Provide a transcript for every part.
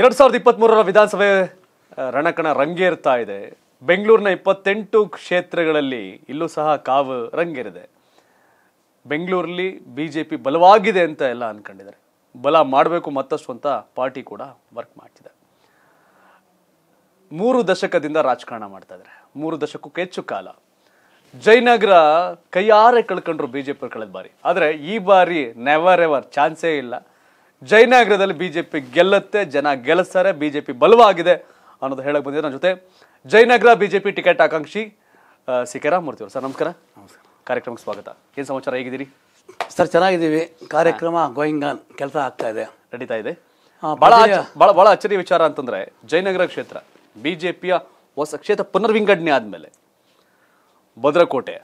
ಎರಡು ಸಾವಿರದ ಇಪ್ಪತ್ತ್ಮೂರರ ವಿಧಾನಸಭೆ ರಣಕಣ ರಂಗೇರ್ತಾ ಇದೆ ಬೆಂಗಳೂರಿನ ಇಪ್ಪತ್ತೆಂಟು ಕ್ಷೇತ್ರಗಳಲ್ಲಿ ಇಲ್ಲೂ ಸಹ ಕಾವು ರಂಗೇರಿದೆ ಬೆಂಗಳೂರಲ್ಲಿ ಬಿ ಜೆ ಪಿ ಬಲವಾಗಿದೆ ಅಂತ ಎಲ್ಲ ಅಂದ್ಕೊಂಡಿದ್ದಾರೆ ಬಲ ಮಾಡಬೇಕು ಮತ್ತಷ್ಟು ಅಂತ ಪಾರ್ಟಿ ಕೂಡ ವರ್ಕ್ ಮಾಡ್ತಿದೆ ಮೂರು ದಶಕದಿಂದ ರಾಜಕಾರಣ ಮಾಡ್ತಾ ಇದ್ದಾರೆ ಮೂರು ದಶಕಕ್ಕೂ ಹೆಚ್ಚು ಕಾಲ ಜಯನಗರ ಕೈಯಾರೆ ಕಳ್ಕೊಂಡ್ರು ಬಿ ಜೆ ಪಿ ಕಳೆದ ಬಾರಿ ಆದರೆ ಈ ಬಾರಿ ನೆವರ್ ಎವರ್ ಚಾನ್ಸೇ ಇಲ್ಲ ಜಯನಗರದಲ್ಲಿ ಬಿಜೆಪಿ ಗೆಲ್ಲತ್ತೆ ಜನ ಗೆಲ್ಲಿಸ್ತಾರೆ ಬಿಜೆಪಿ ಬಲವಾಗಿದೆ ಅನ್ನೋದು ಹೇಳಕ್ ಬಂದಿದೆ ನನ್ನ ಜೊತೆ ಜಯನಗರ ಬಿಜೆಪಿ ಟಿಕೆಟ್ ಆಕಾಂಕ್ಷಿ ಸಿ ಮೂರ್ತಿ ಅವರು ಸರ್ ನಮಸ್ಕಾರ ನಮಸ್ಕಾರ ಕಾರ್ಯಕ್ರಮಕ್ಕೆ ಸ್ವಾಗತ ಏನು ಸಮಾಚಾರ ಹೇಗಿದ್ದೀರಿ ಸರ್ ಚೆನ್ನಾಗಿದ್ದೀವಿ ಕಾರ್ಯಕ್ರಮ ಗೋಯಿಂಗ್ ಆನ್ ಕೆಲಸ ಆಗ್ತಾ ಇದೆ ನಡೀತಾ ಇದೆ ಭಾಳ ಭಾಳ ಭಾಳ ಅಚ್ಚರಿ ವಿಚಾರ ಅಂತಂದ್ರೆ ಜಯನಗರ ಕ್ಷೇತ್ರ ಬಿಜೆಪಿಯ ಹೊಸ ಕ್ಷೇತ್ರ ಪುನರ್ವಿಂಗಡಣೆ ಆದ್ಮೇಲೆ ಭದ್ರಕೋಟೆ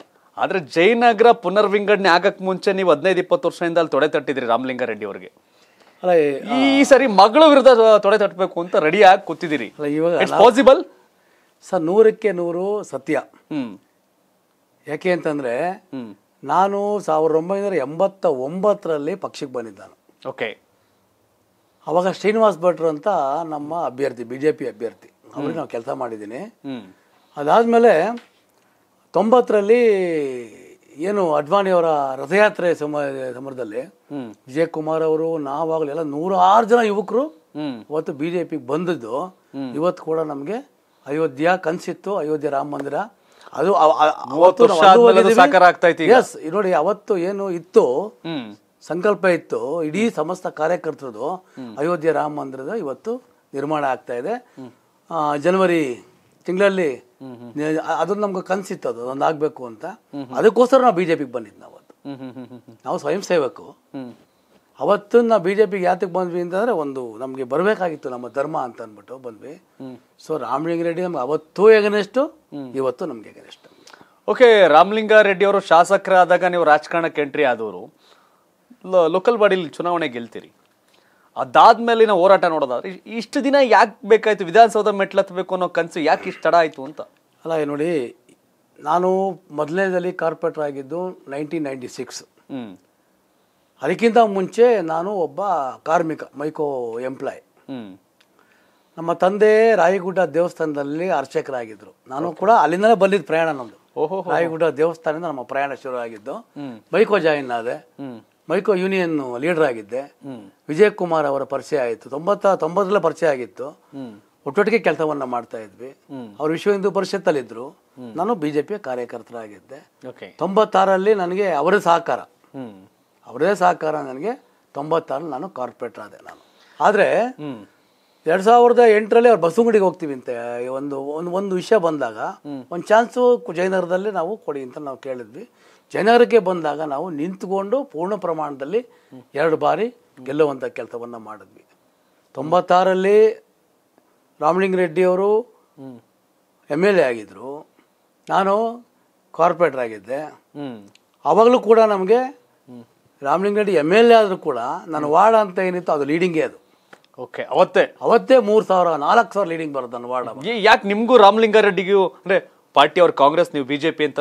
ಆದರೆ ಜಯನಗರ ಪುನರ್ವಿಂಗಡಣೆ ಆಗಕ್ಕೆ ಮುಂಚೆ ನೀವು ಹದಿನೈದು ಇಪ್ಪತ್ತು ವರ್ಷದಿಂದ ಅಲ್ಲಿ ತೊಡೆ ತಟ್ಟಿದ್ರಿ ರಾಮಲಿಂಗಾರೆಡ್ಡಿ ಅವರಿಗೆ ಅಲ್ಲ ಈ ಸರಿ ಮಗಳ ವಿರುದ್ಧ ತೊಡೆ ತಟ್ಟಬೇಕು ಅಂತ ರೆಡಿ ಆಗಿ ಕೂತಿದ್ದೀರಿ ಅಲ್ಲ ಇವಾಗ ಪಾಸಿಬಲ್ ಸರ್ ನೂರಕ್ಕೆ ನೂರು ಸತ್ಯ ಯಾಕೆ ಅಂತಂದ್ರೆ ನಾನು ಸಾವಿರದ ಒಂಬೈನೂರ ಎಂಬತ್ತ ಒಂಬತ್ತರಲ್ಲಿ ಪಕ್ಷಕ್ಕೆ ಬಂದಿದ್ದಾನು ಓಕೆ ಅವಾಗ ಶ್ರೀನಿವಾಸ್ ಭಟ್ರು ಅಂತ ನಮ್ಮ ಅಭ್ಯರ್ಥಿ ಬಿ ಜೆ ಪಿ ಅಭ್ಯರ್ಥಿ ಅವ್ರಿಗೆ ನಾವು ಕೆಲಸ ಮಾಡಿದ್ದೀನಿ ಅದಾದಮೇಲೆ ತೊಂಬತ್ತರಲ್ಲಿ ಏನು ಅಡ್ವಾಣಿಯವರ ರಥಯಾತ್ರೆ ಸಮ ಸಮರದಲ್ಲಿ ವಿಜಯ್ ಕುಮಾರ್ ಅವರು ನಾವಾಗಲಿ ಎಲ್ಲ ನೂರಾರು ಜನ ಯುವಕರು ಇವತ್ತು ಬಿಜೆಪಿ ಜೆ ಬಂದದ್ದು ಇವತ್ತು ಕೂಡ ನಮಗೆ ಅಯೋಧ್ಯೆ ಕನಸಿತ್ತು ಅಯೋಧ್ಯೆ ರಾಮ ಮಂದಿರ ಅದು ಎಸ್ ನೋಡಿ ಅವತ್ತು ಏನು ಇತ್ತು ಸಂಕಲ್ಪ ಇತ್ತು ಇಡೀ ಸಮಸ್ತ ಕಾರ್ಯಕರ್ತರದು ಅಯೋಧ್ಯೆ ರಾಮ ಮಂದಿರದ ಇವತ್ತು ನಿರ್ಮಾಣ ಆಗ್ತಾ ಇದೆ ಜನವರಿ ತಿಂಗಳಲ್ಲಿ ಅದು ನಮ್ಗೆ ಕನ್ಸಿತ್ತು ಅದು ಅದೊಂದು ಆಗ್ಬೇಕು ಅಂತ ಅದಕ್ಕೋಸ್ಕರ ನಾವು ಬಿ ಜೆ ಪಿಗೆ ಬಂದಿದ್ದು ನಾವು ಅವತ್ತು ನಾವು ಸ್ವಯಂ ಸೇವಕು ಅವತ್ತು ನಾವು ಬಿ ಯಾತಕ್ಕೆ ಬಂದ್ವಿ ಅಂತಂದ್ರೆ ಒಂದು ನಮಗೆ ಬರಬೇಕಾಗಿತ್ತು ನಮ್ಮ ಧರ್ಮ ಅಂತ ಅಂದ್ಬಿಟ್ಟು ಬಂದ್ವಿ ಸೊ ರಾಮಲಿಂಗ ರೆಡ್ಡಿ ನಮ್ಗೆ ಅವತ್ತು ಎಗನೆಷ್ಟು ಇವತ್ತು ನಮ್ಗೆ ಎಗನೆಷ್ಟು ಓಕೆ ರಾಮಲಿಂಗ ರೆಡ್ಡಿ ಅವರು ಶಾಸಕರಾದಾಗ ನೀವು ರಾಜಕಾರಣಕ್ಕೆ ಎಂಟ್ರಿ ಆದವರು ಲೋಕಲ್ ಬಾಡಿಲಿ ಚುನಾವಣೆ ಗೆಲ್ತೀರಿ ಅದಾದ್ಮೇಲಿನ ಹೋರಾಟ ನೋಡೋದಾದ್ರೆ ಇಷ್ಟು ದಿನ ಯಾಕೆ ಬೇಕಾಯ್ತು ವಿಧಾನಸೌಧ ಮೆಟ್ಲತ್ಬೇಕು ಅನ್ನೋ ಕನಸು ಯಾಕೆ ಇಷ್ಟು ತಡ ಆಯಿತು ಅಂತ ಅಲ್ಲ ನೋಡಿ ನಾನು ಮೊದಲನೇದಲ್ಲಿ ಕಾರ್ಪೊರೇಟರ್ ಆಗಿದ್ದು ನೈನ್ಟೀನ್ ನೈಂಟಿ ಸಿಕ್ಸ್ ಅದಕ್ಕಿಂತ ಮುಂಚೆ ನಾನು ಒಬ್ಬ ಕಾರ್ಮಿಕ ಮೈಕೋ ಎಂಪ್ಲಾಯ್ ನಮ್ಮ ತಂದೆ ರಾಯಗುಡ್ಡ ದೇವಸ್ಥಾನದಲ್ಲಿ ಅರ್ಚಕರಾಗಿದ್ದರು ನಾನು ಕೂಡ ಅಲ್ಲಿಂದಲೇ ಬಂದಿದ್ದು ಪ್ರಯಾಣ ನಮ್ಮದು ರಾಯಗುಡ್ಡ ದೇವಸ್ಥಾನದಿಂದ ನಮ್ಮ ಪ್ರಯಾಣ ಶುರು ಆಗಿದ್ದು ಬೈಕೋ ಜಾಯಿನ್ ಆದೆ ಮೈಕ್ರೋ ಯೂನಿಯನ್ ಲೀಡರ್ ಆಗಿದ್ದೆ ವಿಜಯ್ ಕುಮಾರ್ ಅವರ ಪರಿಚಯ ಆಯಿತು ತೊಂಬತ್ತ ತೊಂಬತ್ತರಲ್ಲೇ ಪರಿಚಯ ಆಗಿತ್ತು ಒಟ್ಟೊಟ್ಟಿಗೆ ಕೆಲಸವನ್ನ ಮಾಡ್ತಾ ಇದ್ವಿ ಅವರು ವಿಶ್ವ ಹಿಂದೂ ಪರಿಷತ್ತಲ್ಲಿದ್ರು ನಾನು ಬಿಜೆಪಿಯ ಕಾರ್ಯಕರ್ತರಾಗಿದ್ದೆ ತೊಂಬತ್ತಾರಲ್ಲಿ ನನಗೆ ಅವರೇ ಸಹಕಾರ ಅವರದೇ ಸಹಕಾರ ನನಗೆ ತೊಂಬತ್ತಾರಲ್ಲಿ ನಾನು ಕಾರ್ಪೊರೇಟರ್ ಆದೆ ನಾನು ಆದ್ರೆ ಎರಡ್ ಸಾವಿರದ ಎಂಟರಲ್ಲಿ ಅವ್ರು ಬಸವಂಗಡಿಗೆ ಹೋಗ್ತೀವಿ ಅಂತ ಒಂದು ಒಂದು ಒಂದು ವಿಷಯ ಬಂದಾಗ ಒಂದು ಚಾನ್ಸು ಜಯನಗರದಲ್ಲಿ ನಾವು ಕೊಡಿ ಅಂತ ನಾವು ಕೇಳಿದ್ವಿ ಜನರಿಗೆ ಬಂದಾಗ ನಾವು ನಿಂತ್ಕೊಂಡು ಪೂರ್ಣ ಪ್ರಮಾಣದಲ್ಲಿ ಎರಡು ಬಾರಿ ಗೆಲ್ಲುವಂಥ ಕೆಲಸವನ್ನು ಮಾಡಿದ್ವಿ ತೊಂಬತ್ತಾರಲ್ಲಿ ರಾಮಲಿಂಗ ರೆಡ್ಡಿಯವರು ಎಮ್ ಎಲ್ ಎ ಆಗಿದ್ದರು ನಾನು ಕಾರ್ಪೊರೇಟರ್ ಆಗಿದ್ದೆ ಆವಾಗಲೂ ಕೂಡ ನಮಗೆ Ramalinga Reddy M L A ಆದರೂ ಕೂಡ ನನ್ನ ವಾರ್ಡ್ ಅಂತ ಏನಿತ್ತು ಅದು ಲೀಡಿಂಗೇ ಅದು ಓಕೆ ಅವತ್ತೇ ಅವತ್ತೇ ಮೂರು ಸಾವಿರ ನಾಲ್ಕು ಸಾವಿರ ಲೀಡಿಂಗ್ ಬರುತ್ತೆ ನನ್ನ ವಾರ್ಡ್ ಯಾಕೆ ನಿಮಗೂ ರಾಮಲಿಂಗ ರೆಡ್ಡಿಗೂ ಅಂದರೆ ಪಾರ್ಟಿ ಅವ್ರ ಕಾಂಗ್ರೆಸ್ ನೀವು ಬಿಜೆಪಿ ಅಂತ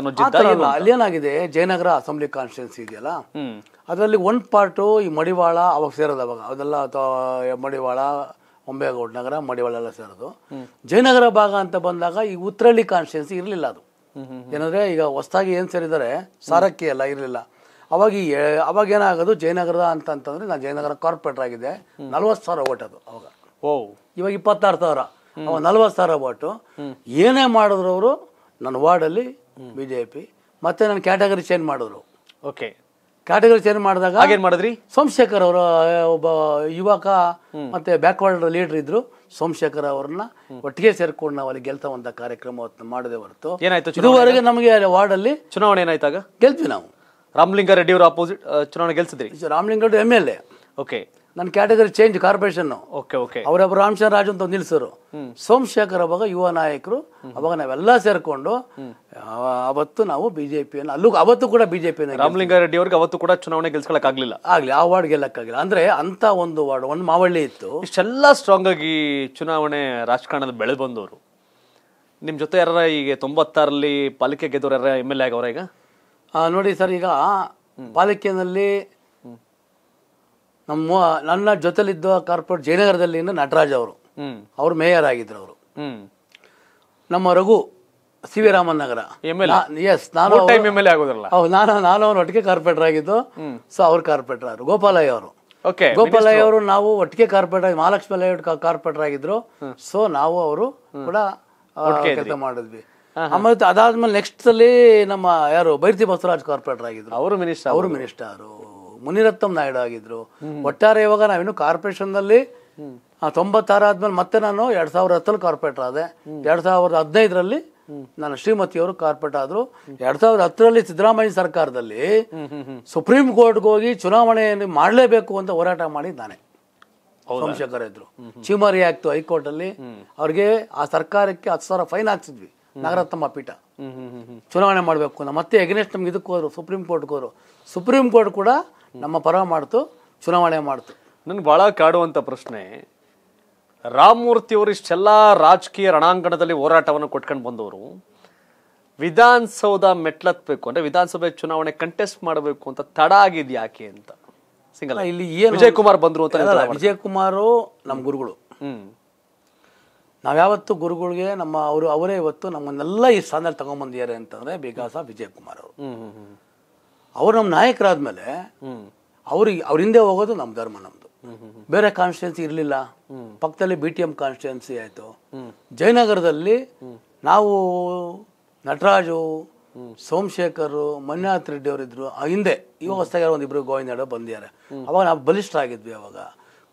ಏನಾಗಿದೆ ಜಯನಗರ ಅಸೆಂಬ್ಲಿ ಕಾನ್ಸ್ಟಿಟ್ಯೂನ್ಸಿ ಇದೆಯಲ್ಲ ಅದರಲ್ಲಿ ಒಂದು ಪಾರ್ಟು ಈ ಮಡಿವಾಳ ಅವಾಗ ಸೇರೋದು ಅವಾಗ ಅದೆಲ್ಲ ಮಡಿವಾಳ ಒಂಬೇಗೌಡ ನಗರ ಮಡಿವಾಳ ಎಲ್ಲ ಸೇರೋದು ಜಯನಗರ ಭಾಗ ಅಂತ ಬಂದಾಗ ಈ ಉತ್ತರಳ್ಳಿ ಕಾನ್ಸ್ಟಿಟ್ಯೂನ್ಸಿ ಇರಲಿಲ್ಲ ಅದು ಏನಂದ್ರೆ ಈಗ ಹೊಸದಾಗಿ ಏನು ಸೇರಿದರೆ ಸಾರಕ್ಕಿ ಎಲ್ಲ ಇರಲಿಲ್ಲ ಅವಾಗ ಈ ಅವಾಗ ಏನಾಗೋದು ಜಯನಗರದ ಅಂತ ಅಂತಂದ್ರೆ ನಾನು ಜಯನಗರ ಕಾರ್ಪೊರೇಟರ್ ಆಗಿದೆ ನಲ್ವತ್ತು ಸಾವಿರ ಓಟ್ ಅದು ಅವಾಗ ಓ ಇವಾಗ ಇಪ್ಪತ್ತಾರು ಸಾವಿರ ಅವಾಗ ನಲ್ವತ್ತು ಸಾವಿರ ಓಟು ಏನೇ ಮಾಡಿದ್ರು ನನ್ನ ವಾರ್ಡಲ್ಲಿ ಬಿ ಜೆ ಪಿ ಮತ್ತೆ ನನ್ನ ಕ್ಯಾಟಗರಿ ಚೇಂಜ್ ಮಾಡಿದ್ರು ಓಕೆ ಕ್ಯಾಟಗರಿ ಚೇಂಜ್ ಮಾಡಿದಾಗ ಹಾಗೇನ್ ಮಾಡಿದ್ರಿ ಸೋಮಶೇಖರ್ ಅವರು ಒಬ್ಬ ಯುವಕ ಮತ್ತೆ ಬ್ಯಾಕ್ವರ್ಡ್ ಲೀಡರ್ ಇದ್ರು ಸೋಮಶೇಖರ್ ಅವ್ರನ್ನ ಒಟ್ಟಿಗೆ ಸೇರ್ಕೊಂಡು ನಾವು ಅಲ್ಲಿ ಗೆಲ್ತಾ ಕಾರ್ಯಕ್ರಮ ಮಾಡದೆ ಹೊರತು ಏನಾಯ್ತು ಇದುವರೆಗೆ ನಮಗೆ ವಾರ್ಡ್ ಅಲ್ಲಿ ಚುನಾವಣೆ ಏನಾಯ್ತಾಗ ಗೆಲ್ತೀವಿ ನಾವು ರಾಮಲಿಂಗಾರೆಡ್ಡಿ ಅವರು ಅಪೋಸಿಟ್ ಚುನಾವಣೆ ಗೆಲ್ಸಿದ್ರಿ Ramalinga Reddy M L A okay ನನ್ನ category change corporation okay okay Raju ಅಂತ ನಿಲ್ಸರು ಸೋಮಶೇಖರ್ ಅವಾಗ ಯುವ ನಾಯಕರು ಅವಾಗ ನಾವೆಲ್ಲ ಸೇರ್ಕೊಂಡು ಅವತ್ತು ನಾವು ಬಿಜೆಪಿ ಅಲ್ಲೂ ಅವತ್ತು ಕೂಡ ಬಿಜೆಪಿ ರಾಮಲಿಂಗಾರೆಡ್ಡಿ ಅವ್ರಿಗೆ ಅವತ್ತು ಕೂಡ ಚುನಾವಣೆ ಆಗ್ಲಿಲ್ಲ ಆಗಲಿ ಆ ವಾರ್ಡ್ ಗೆಲ್ಲಕ್ಕಾಗಿಲ್ಲ ಅಂದ್ರೆ ಅಂತ ಒಂದು ವಾರ್ಡ್ ಒಂದು ಮಾವಳ್ಳಿ ಇತ್ತು ಇಷ್ಟೆಲ್ಲ ಸ್ಟ್ರಾಂಗ್ ಆಗಿ ಚುನಾವಣೆ ರಾಜಕಾರಣದಲ್ಲಿ ಬೆಳೆ ಬಂದವರು ನಿಮ್ ಜೊತೆ ಯಾರ ಈಗ ತೊಂಬತ್ತಾರಲ್ಲಿ ಪಾಲಿಕೆ ಗೆದ್ದವರು ಯಾರ ಎಮ್ ಎಲ್ ಎ ಆಗವ್ರ ಈಗ ನೋಡಿ ಸರ್ ಈಗ ಪಾಲಿಕೆನಲ್ಲಿ ನಮ್ಮ ನನ್ನ ಜೊತೆಲಿದ್ದ ಕಾರ್ಪೊರೇಟ್ ಜಯನಗರದಲ್ಲಿ ನಟರಾಜ್ ಅವರು ಅವರು ಮೇಯರ್ ಆಗಿದ್ರು ಅವರು ನಮ್ಮ Raghu C V Raman Nagar yes ನಾನು ಹೌದು ನಾನು ನಾನು ಒಟ್ಟಿಗೆ ಕಾರ್ಪೊರೇಟರ್ ಆಗಿದ್ದು ಸೊ ಅವ್ರ ಕಾರ್ಪೊರೇಟರ್ ಅವರು ಗೋಪಾಲಯ್ಯ ಅವರು ಗೋಪಾಲಯ್ಯ ಅವರು ನಾವು ಒಟ್ಟಿಗೆ ಕಾರ್ಪೊರೇಟರ್ ಆಗಿ ಮಹಾಲಕ್ಷ್ಮಿ ಕಾರ್ಪೊರೇಟರ್ ಆಗಿದ್ರು ಸೊ ನಾವು ಅವರು ಕೂಡ ಕೆಲಸ ಮಾಡಿದ್ವಿ ಅದಾದ್ಮೇಲೆ ನೆಕ್ಸ್ಟ್ ಅಲ್ಲಿ ನಮ್ಮ ಯಾರು ಬೈರ್ತಿ ಬಸವರಾಜ್ ಕಾರ್ಪೊರೇಟರ್ ಆಗಿದ್ರು ಅವರು ಮಿನಿಸ್ಟರ್ ಅವರು ಮಿನಿಸ್ಟರ್ ಮುನಿರತ್ನಂ ನಾಯ್ಡು ಆಗಿದ್ರು ಒಟ್ಟಾರೆ ಇವಾಗ ನಾವೇನು ಕಾರ್ಪೊರೇಷನ್ನಲ್ಲಿ ತೊಂಬತ್ತಾರು ಆದ್ಮೇಲೆ ಮತ್ತೆ ನಾನು ಎರಡ್ ಸಾವಿರದ ಹತ್ತಲ್ಲಿ ಕಾರ್ಪೊರೇಟರ್ ಆದೆ ಎರಡ್ ಸಾವಿರದ ಹದಿನೈದರಲ್ಲಿ ನಾನು ಶ್ರೀಮತಿಯವರು ಕಾರ್ಪೊರೇಟ್ ಆದ್ರು ಎರಡ್ ಸಾವಿರದ ಹತ್ತರಲ್ಲಿ ಸಿದ್ದರಾಮಯ್ಯ ಸರ್ಕಾರದಲ್ಲಿ ಸುಪ್ರೀಂ ಕೋರ್ಟ್ಗೆ ಹೋಗಿ ಚುನಾವಣೆಯನ್ನು ಮಾಡಲೇಬೇಕು ಅಂತ ಹೋರಾಟ ಮಾಡಿದ್ದಾನೆ ನಾನೇ ಸೋಮಶೇಖರ್ ಇದ್ರು ಚೀಮಾರಿ ಆಯ್ತು ಹೈಕೋರ್ಟ್ ಅಲ್ಲಿ ಅವ್ರಿಗೆ ಆ ಸರ್ಕಾರಕ್ಕೆ ಹತ್ತು ಸಾವಿರ ಫೈನ್ ಹಾಕ್ಸಿದ್ವಿ ನಾಗರತ್ನಮ್ಮ ಪೀಠ ಚುನಾವಣೆ ಮಾಡಬೇಕು ಮತ್ತೆ ಎಗನೆಸ್ಟ್ ನಮ್ಗೆ ಇದಕ್ಕೋರು ಸುಪ್ರೀಂ ಕೋರ್ಟ್ಗೆ ಸುಪ್ರೀಂ ಕೋರ್ಟ್ ಕೂಡ ನಮ್ಮ ಪರ ಮಾಡ್ತು ಚುನಾವಣೆ ಮಾಡ್ತು ನನ್ಗೆ ಭಾಳ ಕಾಡುವಂಥ ಪ್ರಶ್ನೆ ರಾಮಮೂರ್ತಿ ಅವರು ಇಷ್ಟೆಲ್ಲ ರಾಜಕೀಯ ರಣಾಂಗಣದಲ್ಲಿ ಹೋರಾಟವನ್ನು ಕೊಟ್ಕೊಂಡು ಬಂದವರು ವಿಧಾನಸೌಧ ಮೆಟ್ಲತ್ಬೇಕು ಅಂದರೆ ವಿಧಾನಸಭೆ ಚುನಾವಣೆ ಕಂಟೆಸ್ಟ್ ಮಾಡಬೇಕು ಅಂತ ತಡ ಆಗಿದೆ ಯಾಕೆ ಅಂತ ಸಿಂಗಲ್ ಇಲ್ಲಿ ಏನು ವಿಜಯ್ ಕುಮಾರ್ ಬಂದರು ಅಂತ ವಿಜಯ್ ಕುಮಾರು ನಮ್ಮ ಗುರುಗಳು ನಾವ್ಯಾವತ್ತು ಗುರುಗಳಿಗೆ ನಮ್ಮ ಅವರು ಅವರೇ ಇವತ್ತು ನಮ್ಮನ್ನೆಲ್ಲ ಈ ಸ್ಥಾನದಲ್ಲಿ ತಗೊಂಡ್ಬಂದಿದ್ದಾರೆ ಅಂತಂದ್ರೆ ಬಿಕಾಸ್ ಆಫ್ ವಿಜಯ್ ಕುಮಾರ್ ಅವರು ಅವ್ರು ನಮ್ಮ ನಾಯಕರಾದ್ಮೇಲೆ ಅವ್ರಿಗೆ ಅವ್ರ ಹಿಂದೆ ಹೋಗೋದು ನಮ್ಮ ಧರ್ಮ ನಮ್ಮದು ಬೇರೆ ಕಾನ್ಸ್ಟಿಟ್ಯೂನ್ಸಿ ಇರಲಿಲ್ಲ ಪಕ್ಕದಲ್ಲಿ ಬಿ ಟಿ ಎಂ ಕಾನ್ಸ್ಟಿಟ್ಯೂನ್ಸಿ ಆಯಿತು ಜಯನಗರದಲ್ಲಿ ನಾವು ನಟರಾಜು ಸೋಮಶೇಖರ್ ಮಂಜುನಾಥ್ ರೆಡ್ಡಿ ಆ ಹಿಂದೆ ಇವಾಗ ಹೊಸದಾಗಿ ಇಬ್ಬರು ಗೋವಿಂದ ಬಂದಿದ್ದಾರೆ ಅವಾಗ ನಾವು ಬಲಿಷ್ಠ ಆಗಿದ್ವಿ ಅವಾಗ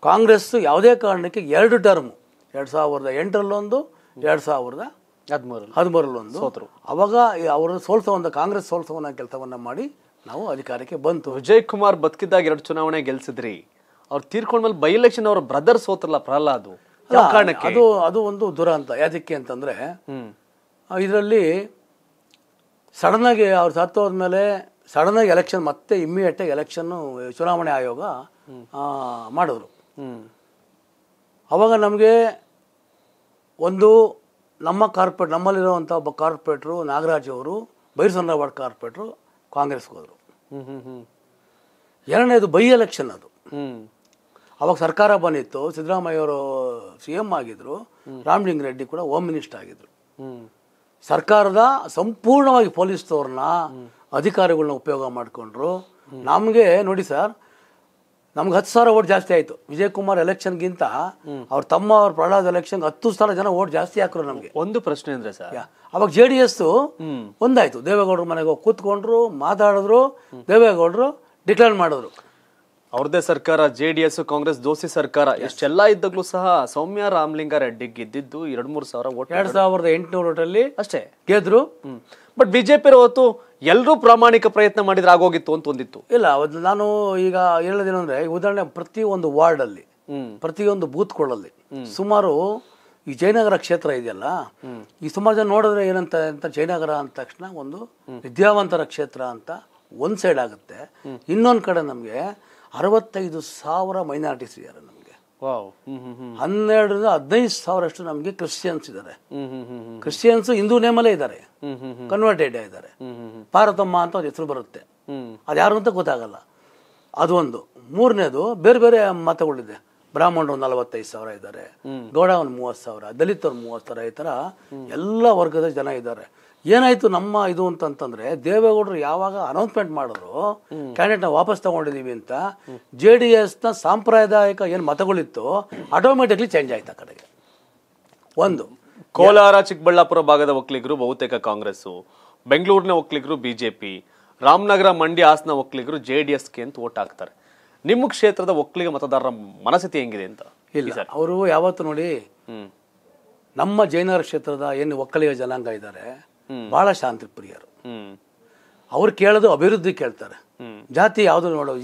ಕಾಂಗ್ರೆಸ್ ಯಾವುದೇ ಕಾರಣಕ್ಕೆ ಎರಡು ಟರ್ಮು ಎರಡು ಸಾವಿರದ ಎಂಟರಲ್ಲೊಂದು ಎರಡು ಸಾವಿರದ ಹದಿಮೂರಲ್ಲಿ ಹದಿಮೂರಲ್ಲೊಂದು ಸೋತರು ಅವಾಗ ಅವರು ಸೋಲ್ಸೋ ಒಂದು ಕಾಂಗ್ರೆಸ್ ಸೋಲ್ಸೋವನ್ನ ಕೆಲಸವನ್ನು ಮಾಡಿ ನಾವು ಅಧಿಕಾರಕ್ಕೆ ಬಂತು ವಿಜಯ್ ಕುಮಾರ್ ಬದುಕಿದ್ದಾಗ ಎರಡು ಚುನಾವಣೆ ಗೆಲ್ಸಿದ್ರಿ ಅವ್ರು ಮೇಲೆ ಬೈ ಎಲೆಕ್ಷನ್ ಅವ್ರ ಬ್ರದರ್ ಸೋತಲ್ಲ ಪ್ರಹ್ಲಾದ್ ಕಾರಣಕ್ಕೆ ಅದು ಅದು ಒಂದು ದುರಂತ ಯಾದಕ್ಕೆ ಅಂತಂದ್ರೆ ಇದರಲ್ಲಿ ಸಡನ್ ಆಗಿ ಅವ್ರು ಸಡನ್ ಆಗಿ ಎಲೆಕ್ಷನ್ ಮತ್ತೆ ಆಗಿ ಎಲೆಕ್ಷನ್ ಚುನಾವಣೆ ಆಯೋಗ ಮಾಡಿದ್ರು ಅವಾಗ ನಮಗೆ ಒಂದು ನಮ್ಮ ಕಾರ್ಪೊರೇಟ್ ನಮ್ಮಲ್ಲಿರುವಂಥ ಒಬ್ಬ ಕಾರ್ಪೊರೇಟ್ರು ನಾಗರಾಜ್ ಅವರು ಬಾಡ್ ಕಾರ್ಪೊರೇಟ್ರು ಕಾಂಗ್ರೆಸ್ಗೆ ಹೋದರು ಎರಡನೇದು ಬೈ ಎಲೆಕ್ಷನ್ ಅದು ಅವಾಗ ಸರ್ಕಾರ ಬಂದಿತ್ತು ಅವರು ಸಿ ಎಂ ಆಗಿದ್ರು ರಾಮಲಿಂಗ ರೆಡ್ಡಿ ಕೂಡ ಹೋಮ್ ಮಿನಿಸ್ಟರ್ ಆಗಿದ್ರು ಸರ್ಕಾರದ ಸಂಪೂರ್ಣವಾಗಿ ಪೊಲೀಸ್ ಪೊಲೀಸ್ನವ್ರನ್ನ ಅಧಿಕಾರಿಗಳನ್ನ ಉಪಯೋಗ ಮಾಡಿಕೊಂಡ್ರು ನಮಗೆ ನೋಡಿ ಸರ್ ನಮ್ಗೆ ಹತ್ತು ಸಾವಿರ ಓಟ್ ಜಾಸ್ತಿ ಆಯಿತು ವಿಜಯಕುಮಾರ್ ಎಲೆಕ್ಷನ್ಗಿಂತ ಅವ್ರ ತಮ್ಮ ಅವ್ರ ಪ್ರಹ್ಲಾದ್ ಎಲೆಕ್ಷನ್ಗೆ ಹತ್ತು ಸಾವಿರ ಜನ ಓಟ್ ಜಾಸ್ತಿ ಹಾಕರು ನಮಗೆ ಒಂದು ಪ್ರಶ್ನೆ ಅಂದ್ರೆ ಸರ್ ಅವಾಗ ಜೆ ಡಿ ಎಸ್ ಒಂದಾಯ್ತು ದೇವೇಗೌಡರು ಮನೆಗೆ ಹೋಗಿ ಕೂತ್ಕೊಂಡ್ರು ಮಾತಾಡಿದ್ರು ದೇವೇಗೌಡರು ಡಿಕ್ಲೇರ್ ಮಾಡಿದ್ರು ಅವ್ರದೇ ಸರ್ಕಾರ ಜೆ ಡಿ ಎಸ್ ಕಾಂಗ್ರೆಸ್ ದೋಸಿ ಸರ್ಕಾರ ಎಷ್ಟೆಲ್ಲ ಇದ್ದಾಗಲೂ ಸಹ ಸೌಮ್ಯ ರಾಮಲಿಂಗ ರೆಡ್ಡಿ ಗೆದ್ದಿದ್ದು ಎರಡ್ ಮೂರು ಸಾವಿರ ಓಟ್ ಎರಡ್ ಸಾವಿರದ ಎಂಟುನೂರು ಓಟಲ್ಲಿ ಅಷ್ಟೇ ಗೆದ್ರು ಬಟ್ ಬಿಜೆಪಿ ಅವತ್ತು ಎಲ್ಲರೂ ಪ್ರಾಮಾಣಿಕ ಪ್ರಯತ್ನ ಮಾಡಿದ್ರೆ ಆಗೋಗಿತ್ತು ಅಂತ ಒಂದಿತ್ತು ಇಲ್ಲ ನಾನು ಈಗ ಹೇಳೋದೇನಂದ್ರೆ ಉದಾಹರಣೆ ಪ್ರತಿಯೊಂದು ವಾರ್ಡಲ್ಲಿ ಪ್ರತಿಯೊಂದು ಬೂತ್ ಕೊಳ್ಳಲ್ಲಿ ಸುಮಾರು ಈ ಜಯನಗರ ಕ್ಷೇತ್ರ ಇದೆಯಲ್ಲ ಈ ಸುಮಾರು ಜನ ನೋಡಿದ್ರೆ ಏನಂತ ಅಂತ ಜಯನಗರ ಅಂದ ತಕ್ಷಣ ಒಂದು ವಿದ್ಯಾವಂತರ ಕ್ಷೇತ್ರ ಅಂತ ಒಂದು ಸೈಡ್ ಆಗುತ್ತೆ ಇನ್ನೊಂದು ಕಡೆ ನಮಗೆ ಅರವತ್ತೈದು ಸಾವಿರ ಮೈನಾರಿಟೀಸ್ ಇದ್ದಾರೆ ನಮಗೆ ಹನ್ನೆರಡರಿಂದ ಹದಿನೈದು ಸಾವಿರಷ್ಟು ನಮಗೆ ಕ್ರಿಶ್ಚಿಯನ್ಸ್ ಇದ್ದಾರೆ ಕ್ರಿಶ್ಚಿಯನ್ಸ್ ಹಿಂದೂ ನೇಮಲ್ಲೇ ಇದ್ದಾರೆ ಕನ್ವರ್ಟೆಡ್ ಇದ್ದಾರೆ ಪಾರತಮ್ಮ ಅಂತ ಒಂದು ಹೆಸರು ಬರುತ್ತೆ ಅದ್ಯಾರು ಅಂತ ಗೊತ್ತಾಗಲ್ಲ ಅದು ಒಂದು ಮೂರನೇದು ಬೇರೆ ಬೇರೆ ಮತಗಳಿದೆ ಬ್ರಾಹ್ಮಣರು ನಲವತ್ತೈದು ಸಾವಿರ ಇದ್ದಾರೆ ಗೌಡ ಒಂದು ಮೂವತ್ತು ಸಾವಿರ ದಲಿತರು ಮೂವತ್ತು ಸಾವಿರ ಈ ತರ ಎಲ್ಲ ವರ್ಗದ ಜನ ಇದ್ದಾರೆ ಏನಾಯ್ತು ನಮ್ಮ ಇದು ಅಂತಂತಂದ್ರೆ ದೇವೇಗೌಡರು ಯಾವಾಗ ಅನೌನ್ಸ್ಮೆಂಟ್ ಮಾಡಿದ್ರು ನ ವಾಪಸ್ ತಗೊಂಡಿದ್ದೀವಿ ಅಂತ ಜೆ ಡಿ ನ ಸಾಂಪ್ರದಾಯಿಕ ಏನು ಮತಗಳಿತ್ತು ಆಟೋಮೆಟಿಕ್ಲಿ ಚೇಂಜ್ ಆಯ್ತು ಕಡೆಗೆ ಒಂದು ಕೋಲಾರ ಚಿಕ್ಕಬಳ್ಳಾಪುರ ಭಾಗದ ಒಕ್ಕಲಿಗರು ಬಹುತೇಕ ಕಾಂಗ್ರೆಸ್ ಬೆಂಗಳೂರಿನ ಒಕ್ಕಲಿಗರು B J P Ramanagara Mandya Hassan ಒಕ್ಕಲಿಗರು J D ಎಸ್ಗೆ ಅಂತ ಓಟ್ ಹಾಕ್ತಾರೆ ನಿಮ್ಮ ಕ್ಷೇತ್ರದ ಒಕ್ಕಲಿಗ ಮತದಾರರ ಮನಸ್ಥಿತಿ ಹೆಂಗಿದೆ ಅಂತ ಇಲ್ಲ ಅವರು ಯಾವತ್ತು ನೋಡಿ ನಮ್ಮ ಜೈನರ ಕ್ಷೇತ್ರದ ಏನು ಒಕ್ಕಲಿಗ ಜನಾಂಗ ಇದ್ದಾರೆ ಬಹಳ ಶಾಂತಿ ಪ್ರಿಯರು ಅವ್ರು ಕೇಳೋದು ಅಭಿವೃದ್ಧಿ ಕೇಳ್ತಾರೆ ಜಾತಿ ಯಾವುದು ನೋಡೋ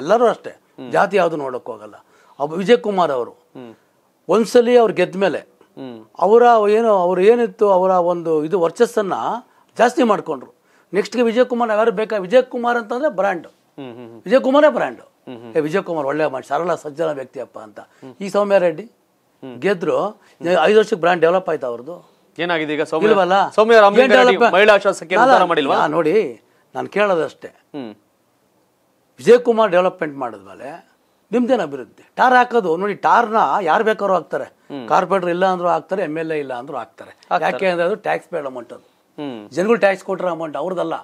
ಎಲ್ಲರೂ ಅಷ್ಟೇ ಜಾತಿ ಯಾವುದು ನೋಡೋಕೆ ಹೋಗಲ್ಲ ವಿಜಯ್ ಕುಮಾರ್ ಅವರು ಒಂದ್ಸಲಿ ಅವ್ರು ಗೆದ್ದ ಮೇಲೆ ಅವರ ಏನು ಅವ್ರು ಏನಿತ್ತು ಅವರ ಒಂದು ಇದು ವರ್ಚಸ್ಸನ್ನ ಜಾಸ್ತಿ ಮಾಡ್ಕೊಂಡ್ರು ನೆಕ್ಸ್ಟ್ಗೆ ವಿಜಯ್ ಕುಮಾರ್ ಯಾರು ಬೇಕಾ ವಿಜಯ್ ಕುಮಾರ್ ಅಂತಂದ್ರೆ ಬ್ರ್ಯಾಂಡ್ ವಿಜಯ್ ಕುಮಾರೇ ಬ್ರಾಂಡ್ ಏ ವಿಜಯ್ ಕುಮಾರ್ ಒಳ್ಳೆ ಮಾಡಿ ಸರಳ ಸಜ್ಜನ ವ್ಯಕ್ತಿಯಪ್ಪ ಅಂತ ಈ ಸೌಮ್ಯ ರೆಡ್ಡಿ ಗೆದ್ರು ಐದು ವರ್ಷಕ್ಕೆ ಬ್ರ್ಯಾಂಡ್ ಡೆವಲಪ್ ಆಯ್ತು ಅವ್ರದ್ದು ಏನಾಗಿದೆ ಈಗ ಸೌಮ್ಯವಲ್ಲ ಸೌಮ್ಯ ಮಹಿಳಾ ಶಾಸಕಿ ಮಾಡಿಲ್ವಾ ನೋಡಿ ನಾನು ಕೇಳೋದಷ್ಟೇ ವಿಜಯಕುಮಾರ್ ಡೆವಲಪ್ಮೆಂಟ್ ಮಾಡಿದ್ಮೇಲೆ ನಿಮ್ದೇನು ಅಭಿವೃದ್ಧಿ ಟಾರ್ ಹಾಕೋದು ನೋಡಿ ಟಾರ್ನ ಯಾರು ಬೇಕಾದ್ರು ಹಾಕ್ತಾರೆ ಕಾರ್ಪೊರೇಟರ್ ಇಲ್ಲ ಅಂದ್ರೂ ಹಾಕ್ತಾರೆ ಎಮ್ ಎಲ್ ಎ ಇಲ್ಲ ಅಂದ್ರೂ ಹಾಕ್ತಾರೆ ಯಾಕೆ ಅಂದ್ರೆ ಅದು ಟ್ಯಾಕ್ಸ್ ಪೇಡ್ ಅಮೌಂಟ್ ಅದು ಜನಗಳು ಟ್ಯಾಕ್ಸ್ ಕೊಟ್ಟರೆ ಅಮೌಂಟ್ ಅವ್ರದ್ದಲ್ಲ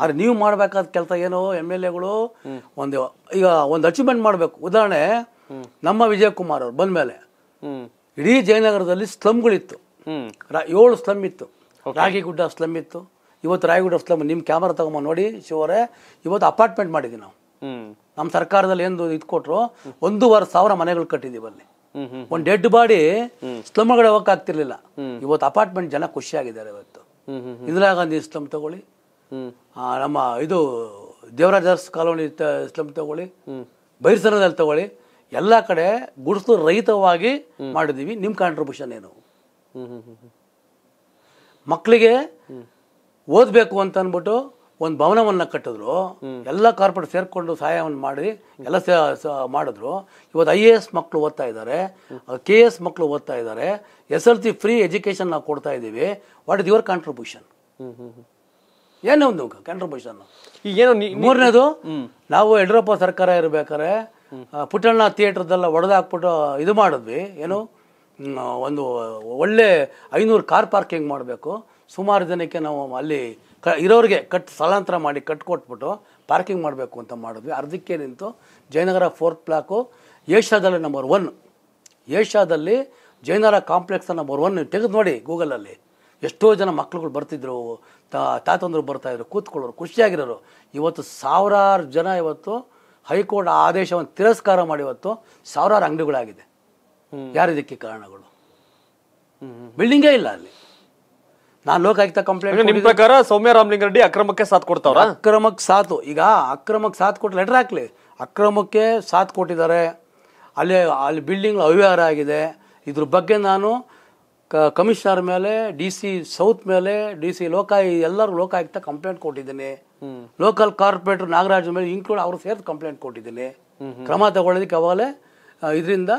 ಆದ್ರೆ ನೀವು ಮಾಡಬೇಕಾದ ಕೆಲಸ ಏನೋ ಎಮ್ ಎಲ್ ಎಗಳು ಒಂದು ಈಗ ಒಂದು ಅಚೀವ್ಮೆಂಟ್ ಮಾಡಬೇಕು ಉದಾಹರಣೆ ನಮ್ಮ ವಿಜಯಕುಮಾರ್ ಅವ್ರು ಬಂದ ಮೇಲೆ ಇಡೀ ಜಯನಗರದಲ್ಲಿ ಸ್ಲಮ್ಗಳಿತ್ತು ಏಳು ಸ್ಲಮ್ ಇತ್ತು ರಾಗಿಗುಡ್ಡ ಸ್ಲಮ್ ಇತ್ತು ಇವತ್ತು ರಾಯಗುಡ್ಡ ಸ್ಲಮ್ ನಿಮ್ಮ ಕ್ಯಾಮ್ರಾ ತಗೊಂಬ ನೋಡಿ ಶಿವರೇ ಇವತ್ತು ಅಪಾರ್ಟ್ಮೆಂಟ್ ಮಾಡಿದ್ವಿ ನಾವು ನಮ್ಮ ಸರ್ಕಾರದಲ್ಲಿ ಏನು ಇದ್ಕೊಟ್ರು ಕೊಟ್ಟರು ಒಂದೂವರೆ ಸಾವಿರ ಮನೆಗಳು ಕಟ್ಟಿದೀವಿ ಅಲ್ಲಿ ಒಂದು ಡೆಡ್ ಬಾಡಿ ಸ್ಲಮ್ಗಳೇ ಹೋಗಕ್ಕಾಗ್ತಿರ್ಲಿಲ್ಲ ಇವತ್ತು ಅಪಾರ್ಟ್ಮೆಂಟ್ ಜನ ಖುಷಿಯಾಗಿದ್ದಾರೆ ಇವತ್ತು ಇಂದಿರಾ ಗಾಂಧಿ ಸ್ಲಮ್ ತಗೊಳ್ಳಿ ನಮ್ಮ ಇದು ದೇವರಾಜರ್ಸ್ ಕಾಲೋನಿ ಸ್ಲಮ್ ತಗೊಳ್ಳಿ ಬೈರ್ಸನದಲ್ಲಿ ತಗೊಳ್ಳಿ ಎಲ್ಲ ಕಡೆ ಗುಡಿಸಲು ರಹಿತವಾಗಿ ಮಾಡಿದ್ದೀವಿ ನಿಮ್ಮ ಕಾಂಟ್ರಿಬ್ಯೂಷನ್ ಏನು ಮಕ್ಕಳಿಗೆ ಓದಬೇಕು ಅಂತ ಅಂದ್ಬಿಟ್ಟು ಒಂದು ಭವನವನ್ನು ಕಟ್ಟಿದ್ರು ಎಲ್ಲ ಕಾರ್ಪೊರೇಟ್ ಸೇರಿಕೊಂಡು ಸಹಾಯವನ್ನು ಮಾಡಿ ಎಲ್ಲ ಮಾಡಿದ್ರು ಇವತ್ತು ಐ ಎ ಎಸ್ ಮಕ್ಕಳು ಓದ್ತಾ ಇದ್ದಾರೆ ಕೆ ಎ ಎಸ್ ಮಕ್ಕಳು ಓದ್ತಾ ಇದ್ದಾರೆ S L C free education ನಾವು ಕೊಡ್ತಾ ಇದ್ದೀವಿ ವಾಟ್ ಇಸ್ ಯುವರ್ ಕಾಂಟ್ರಿಬ್ಯೂಷನ್ ಏನೋ ಒಂದು ಕಾಂಟ್ರಿಬ್ಯೂಷನ್ ಏನು ಮೂರನೇದು ನಾವು ಯಡಿಯೂರಪ್ಪ ಸರ್ಕಾರ ಇರಬೇಕಾದ್ರೆ ಪುಟ್ಟಣ್ಣ ಥಿಯೇಟ್ರದೆಲ್ಲ ಒಡೆದಾಕ್ಬಿಟ್ಟು ಇದು ಮಾಡಿದ್ವಿ ಏನು ಒಂದು ಒಳ್ಳೆ ಐನೂರು ಕಾರ್ ಪಾರ್ಕಿಂಗ್ ಮಾಡಬೇಕು ಸುಮಾರು ಜನಕ್ಕೆ ನಾವು ಅಲ್ಲಿ ಕ ಇರೋರಿಗೆ ಕಟ್ ಸ್ಥಳಾಂತರ ಮಾಡಿ ಕಟ್ಕೊಟ್ಬಿಟ್ಟು ಪಾರ್ಕಿಂಗ್ ಮಾಡಬೇಕು ಅಂತ ಮಾಡಿದ್ವಿ ಅರ್ಧಕ್ಕೆ ನಿಂತು ಜಯನಗರ ಫೋರ್ತ್ ಪ್ಲಾಕು ಏಷ್ಯಾದಲ್ಲಿ ನಂಬರ್ ಒನ್ ಏಷ್ಯಾದಲ್ಲಿ ಜಯನಗರ ಕಾಂಪ್ಲೆಕ್ಸ್ ನಂಬರ್ ಒನ್ ತೆಗೆದು ನೋಡಿ ಗೂಗಲಲ್ಲಿ ಎಷ್ಟೋ ಜನ ಮಕ್ಳುಗಳು ಬರ್ತಿದ್ರು ತಾತಂದರು ಬರ್ತಾಯಿದ್ರು ಕೂತ್ಕೊಳ್ಳೋರು ಖುಷಿಯಾಗಿರೋರು ಇವತ್ತು ಸಾವಿರಾರು ಜನ ಇವತ್ತು ಹೈಕೋರ್ಟ್ ಆದೇಶವನ್ನು ತಿರಸ್ಕಾರ ಮಾಡಿ ಇವತ್ತು ಸಾವಿರಾರು ಅಂಗಡಿಗಳಾಗಿದೆ ಇದಕ್ಕೆ ಕಾರಣಗಳು ಬಿಲ್ಡಿಂಗೇ ಇಲ್ಲ ಅಲ್ಲಿ ನಾನು ಲೋಕಾಯುಕ್ತ ಕಂಪ್ಲೇಂಟ್ ನಿಮ್ಮ ಪ್ರಕಾರ ಸೌಮ್ಯ ರಾಮಲಿಂಗ ರೆಡ್ಡಿ ಅಕ್ರಮಕ್ಕೆ ಸಾಥ್ ಕೊಡ್ತಾವ್ರ ಅಕ್ರಮಕ್ಕೆ ಸಾಥ್ ಈಗ ಅಕ್ರಮಕ್ಕೆ ಸಾಥ್ ಕೊಟ್ಟು ಲೆಟರ್ ಹಾಕ್ಲಿ ಅಕ್ರಮಕ್ಕೆ ಸಾಥ್ ಕೊಟ್ಟಿದ್ದಾರೆ ಅಲ್ಲಿ ಅಲ್ಲಿ ಬಿಲ್ಡಿಂಗ್ ಅವ್ಯವಹಾರ ಆಗಿದೆ ಇದ್ರ ಬಗ್ಗೆ ನಾನು ಕ ಕಮಿಷನರ್ ಮೇಲೆ ಡಿ ಸಿ ಸೌತ್ ಮೇಲೆ ಡಿ ಸಿ ಲೋಕಾಯ ಎಲ್ಲರೂ ಲೋಕಾಯುಕ್ತ ಕಂಪ್ಲೇಂಟ್ ಕೊಟ್ಟಿದ್ದೀನಿ ಲೋಕಲ್ ಕಾರ್ಪೊರೇಟರ್ ನಾಗರಾಜ್ ಮೇಲೆ ಇನ್ಕ್ಲೂಡ್ ಅವ್ರು ಸೇರಿದ ಕಂಪ್ಲೇಂಟ್ ಕೊಟ್ಟಿದ್ದೀನಿ ಕ್ರಮ ತಗೊಳ್ಳೋದಕ್ಕೆ ಅವಾಗಲೇ ಇದರಿಂದ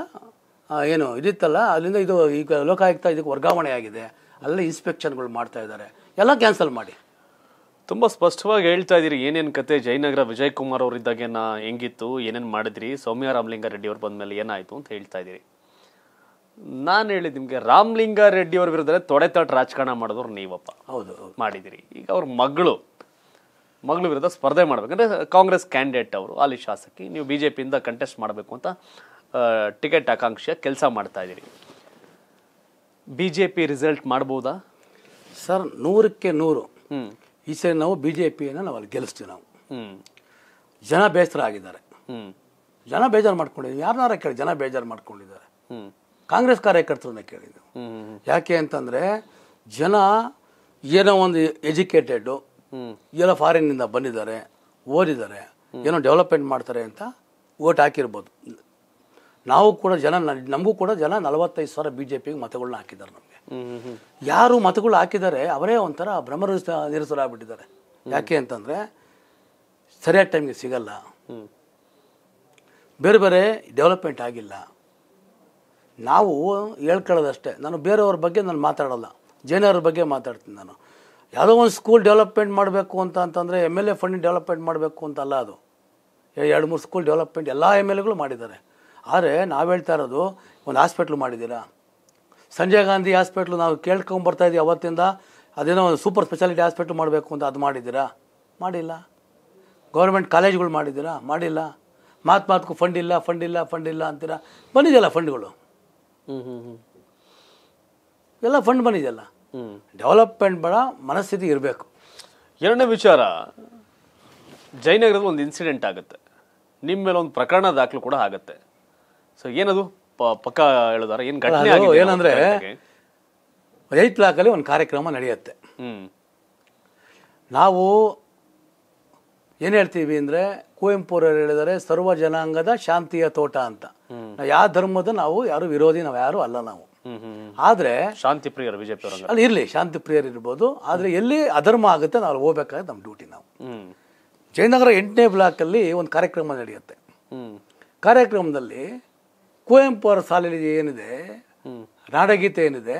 ಏನು ಇದಿತ್ತಲ್ಲ ಅಲ್ಲಿಂದ ಇದು ಈಗ ಲೋಕಾಯುಕ್ತ ಇದಕ್ಕೆ ವರ್ಗಾವಣೆ ಆಗಿದೆ ಅಲ್ಲೇ ಇನ್ಸ್ಪೆಕ್ಷನ್ಗಳು ಮಾಡ್ತಾ ಇದ್ದಾರೆ ಎಲ್ಲ ಕ್ಯಾನ್ಸಲ್ ಮಾಡಿ ತುಂಬ ಸ್ಪಷ್ಟವಾಗಿ ಹೇಳ್ತಾ ಇದ್ದೀರಿ ಏನೇನು ಕತೆ ಜಯನಗರ ವಿಜಯ್ ಕುಮಾರ್ ಅವರಿದ್ದಾಗ ನಾ ಹೆಂಗಿತ್ತು ಏನೇನು ಮಾಡಿದ್ರಿ ಸೌಮ್ಯ ರೆಡ್ಡಿ ಅವ್ರು ಬಂದಮೇಲೆ ಏನಾಯಿತು ಅಂತ ಹೇಳ್ತಾ ಇದ್ದೀರಿ ನಾನು ಹೇಳಿದ ನಿಮಗೆ ರೆಡ್ಡಿ ಅವ್ರ ವಿರುದ್ಧ ತೊಡೆತಾಟ ರಾಜಕಾರಣ ಮಾಡಿದವ್ರು ನೀವಪ್ಪ ಹೌದು ಮಾಡಿದಿರಿ ಈಗ ಅವ್ರ ಮಗಳು ಮಗಳ ವಿರುದ್ಧ ಸ್ಪರ್ಧೆ ಮಾಡಬೇಕಂದ್ರೆ ಕಾಂಗ್ರೆಸ್ ಕ್ಯಾಂಡಿಡೇಟ್ ಅವರು ಅಲ್ಲಿ ಶಾಸಕಿ ನೀವು ಬಿ ಜೆ ಪಿಯಿಂದ ಕಂಟೆಸ್ಟ್ ಮಾಡಬೇಕು ಅಂತ ಟಿಕೆಟ್ ಆಕಾಂಕ್ಷಿಯ ಕೆಲಸ ಮಾಡ್ತಾ ಇದ್ದೀರಿ ಬಿ ಜೆ ಪಿ ರಿಸಲ್ಟ್ ಮಾಡ್ಬೋದಾ ಸರ್ ನೂರಕ್ಕೆ ನೂರು ಈ ಸರಿ ನಾವು ಬಿ ಜೆ ಪಿಯನ್ನು ನಾವು ಅಲ್ಲಿ ಗೆಲ್ಲಿಸ್ತೀವಿ ನಾವು ಜನ ಬೇಸರ ಆಗಿದ್ದಾರೆ ಜನ ಬೇಜಾರು ಮಾಡ್ಕೊಂಡಿದ್ದೀವಿ ಯಾರನ್ನಾರ ಕೇಳಿ ಜನ ಬೇಜಾರು ಮಾಡ್ಕೊಂಡಿದ್ದಾರೆ ಕಾಂಗ್ರೆಸ್ ಕಾರ್ಯಕರ್ತರನ್ನ ಕೇಳಿದ್ದೆವು ಯಾಕೆ ಅಂತಂದರೆ ಜನ ಏನೋ ಒಂದು ಎಜುಕೇಟೆಡು ಏನೋ ಫಾರಿನ್ನಿಂದ ಬಂದಿದ್ದಾರೆ ಓದಿದ್ದಾರೆ ಏನೋ ಡೆವಲಪ್ಮೆಂಟ್ ಮಾಡ್ತಾರೆ ಅಂತ ಓಟ್ ಹಾಕಿರ್ಬೋದು ನಾವು ಕೂಡ ಜನ ನಮಗೂ ಕೂಡ ಜನ ನಲವತ್ತೈದು ಸಾವಿರ ಬಿ ಜೆ ಪಿಗೆ ಮತಗಳನ್ನ ಹಾಕಿದ್ದಾರೆ ನಮಗೆ ಯಾರು ಮತಗಳು ಹಾಕಿದ್ದಾರೆ ಅವರೇ ಒಂಥರ ಭ್ರಮರ ನಿರಸರಾಗ್ಬಿಟ್ಟಿದ್ದಾರೆ ಯಾಕೆ ಅಂತಂದರೆ ಸರಿಯಾದ ಟೈಮ್ಗೆ ಸಿಗಲ್ಲ ಬೇರೆ ಬೇರೆ ಡೆವಲಪ್ಮೆಂಟ್ ಆಗಿಲ್ಲ ನಾವು ಹೇಳ್ಕೊಳ್ಳೋದಷ್ಟೇ ನಾನು ಬೇರೆಯವ್ರ ಬಗ್ಗೆ ನಾನು ಮಾತಾಡೋಲ್ಲ ಜೈನವ್ರ ಬಗ್ಗೆ ಮಾತಾಡ್ತೀನಿ ನಾನು ಯಾವುದೋ ಒಂದು ಸ್ಕೂಲ್ ಡೆವಲಪ್ಮೆಂಟ್ ಮಾಡಬೇಕು ಅಂತ ಅಂತಂದರೆ M L A funding development ಮಾಡಬೇಕು ಅಂತಲ್ಲ ಅದು ಎರಡು ಮೂರು ಸ್ಕೂಲ್ ಡೆವಲಪ್ಮೆಂಟ್ ಎಲ್ಲ ಎಮ್ ಎಲ್ ಎಗಳು ಮಾಡಿದ್ದಾರೆ ಆದರೆ ನಾವು ಹೇಳ್ತಾ ಇರೋದು ಒಂದು ಹಾಸ್ಪಿಟ್ಲು ಮಾಡಿದ್ದೀರಾ ಸಂಜಯ್ ಗಾಂಧಿ ಹಾಸ್ಪಿಟ್ಲು ನಾವು ಕೇಳ್ಕೊಂಬರ್ತಾಯಿದ್ದೀವಿ ಅವತ್ತಿಂದ ಅದೇನೋ ಒಂದು ಸೂಪರ್ ಸ್ಪೆಷಾಲಿಟಿ ಹಾಸ್ಪಿಟ್ಲ್ ಮಾಡಬೇಕು ಅಂತ ಅದು ಮಾಡಿದ್ದೀರಾ ಮಾಡಿಲ್ಲ ಗೌರ್ಮೆಂಟ್ ಕಾಲೇಜ್ಗಳು ಮಾಡಿದ್ದೀರಾ ಮಾಡಿಲ್ಲ ಮಾತು ಮಾತುಕು ಫಂಡ್ ಇಲ್ಲ ಫಂಡ್ ಇಲ್ಲ ಫಂಡ್ ಇಲ್ಲ ಅಂತೀರಾ ಬಂದಿದೆಯಲ್ಲ ಫಂಡ್ಗಳು ಎಲ್ಲ ಫಂಡ್ ಬಂದಿದೆಯಲ್ಲ ಡೆವಲಪ್ಮೆಂಟ್ ಬಡ ಮನಸ್ಥಿತಿ ಇರಬೇಕು ಎರಡನೇ ವಿಚಾರ ಜಯನಗರದಲ್ಲಿ ಒಂದು ಇನ್ಸಿಡೆಂಟ್ ಆಗುತ್ತೆ ನಿಮ್ಮ ಮೇಲೆ ಒಂದು ಪ್ರಕರಣ ದಾಖಲು ಕೂಡ ಆಗುತ್ತೆ ಸೊ ಏನದು ಪಕ್ಕ ಹೇಳಿದಾರ ಏನು ಘಟನೆ ಆಗಿದೆ ಏನಂದ್ರೆ ಏಟ್ ಲಾಕಲ್ಲಿ ಒಂದು ಕಾರ್ಯಕ್ರಮ ನಡೆಯುತ್ತೆ ನಾವು ಏನು ಹೇಳ್ತೀವಿ ಅಂದ್ರೆ ಕುವೆಂಪುರವ್ರು ಹೇಳಿದರೆ ಸರ್ವ ಜನಾಂಗದ ಶಾಂತಿಯ ತೋಟ ಅಂತ ಯಾವ ಧರ್ಮದ ನಾವು ಯಾರು ವಿರೋಧಿ ನಾವು ಯಾರು ಅಲ್ಲ ನಾವು ಆದ್ರೆ ಶಾಂತಿ ಪ್ರಿಯರು ಬಿಜೆಪಿ ಅಲ್ಲಿ ಇರಲಿ ಶಾಂತಿ ಪ್ರಿಯರು ಇರ್ಬೋದು ಆದ್ರೆ ಎಲ್ಲಿ ಅಧರ್ಮ ಆಗುತ್ತೆ ನಾವು ಹೋಗ್ಬೇಕಾದ್ರೆ ನಮ್ಮ ಡ್ಯೂಟಿ ನಾವು ಜಯನಗರ ಎಂಟನೇ ಬ್ಲಾಕಲ್ಲಿ ಒಂದು ಕಾರ್ಯಕ್ರಮ ನಡೆಯುತ್ತೆ ಕಾರ್ಯಕ್ರಮದಲ್ಲಿ ಕುವೆಂಪು ಅವರ ಏನಿದೆ ನಾಡಗೀತೆ ಏನಿದೆ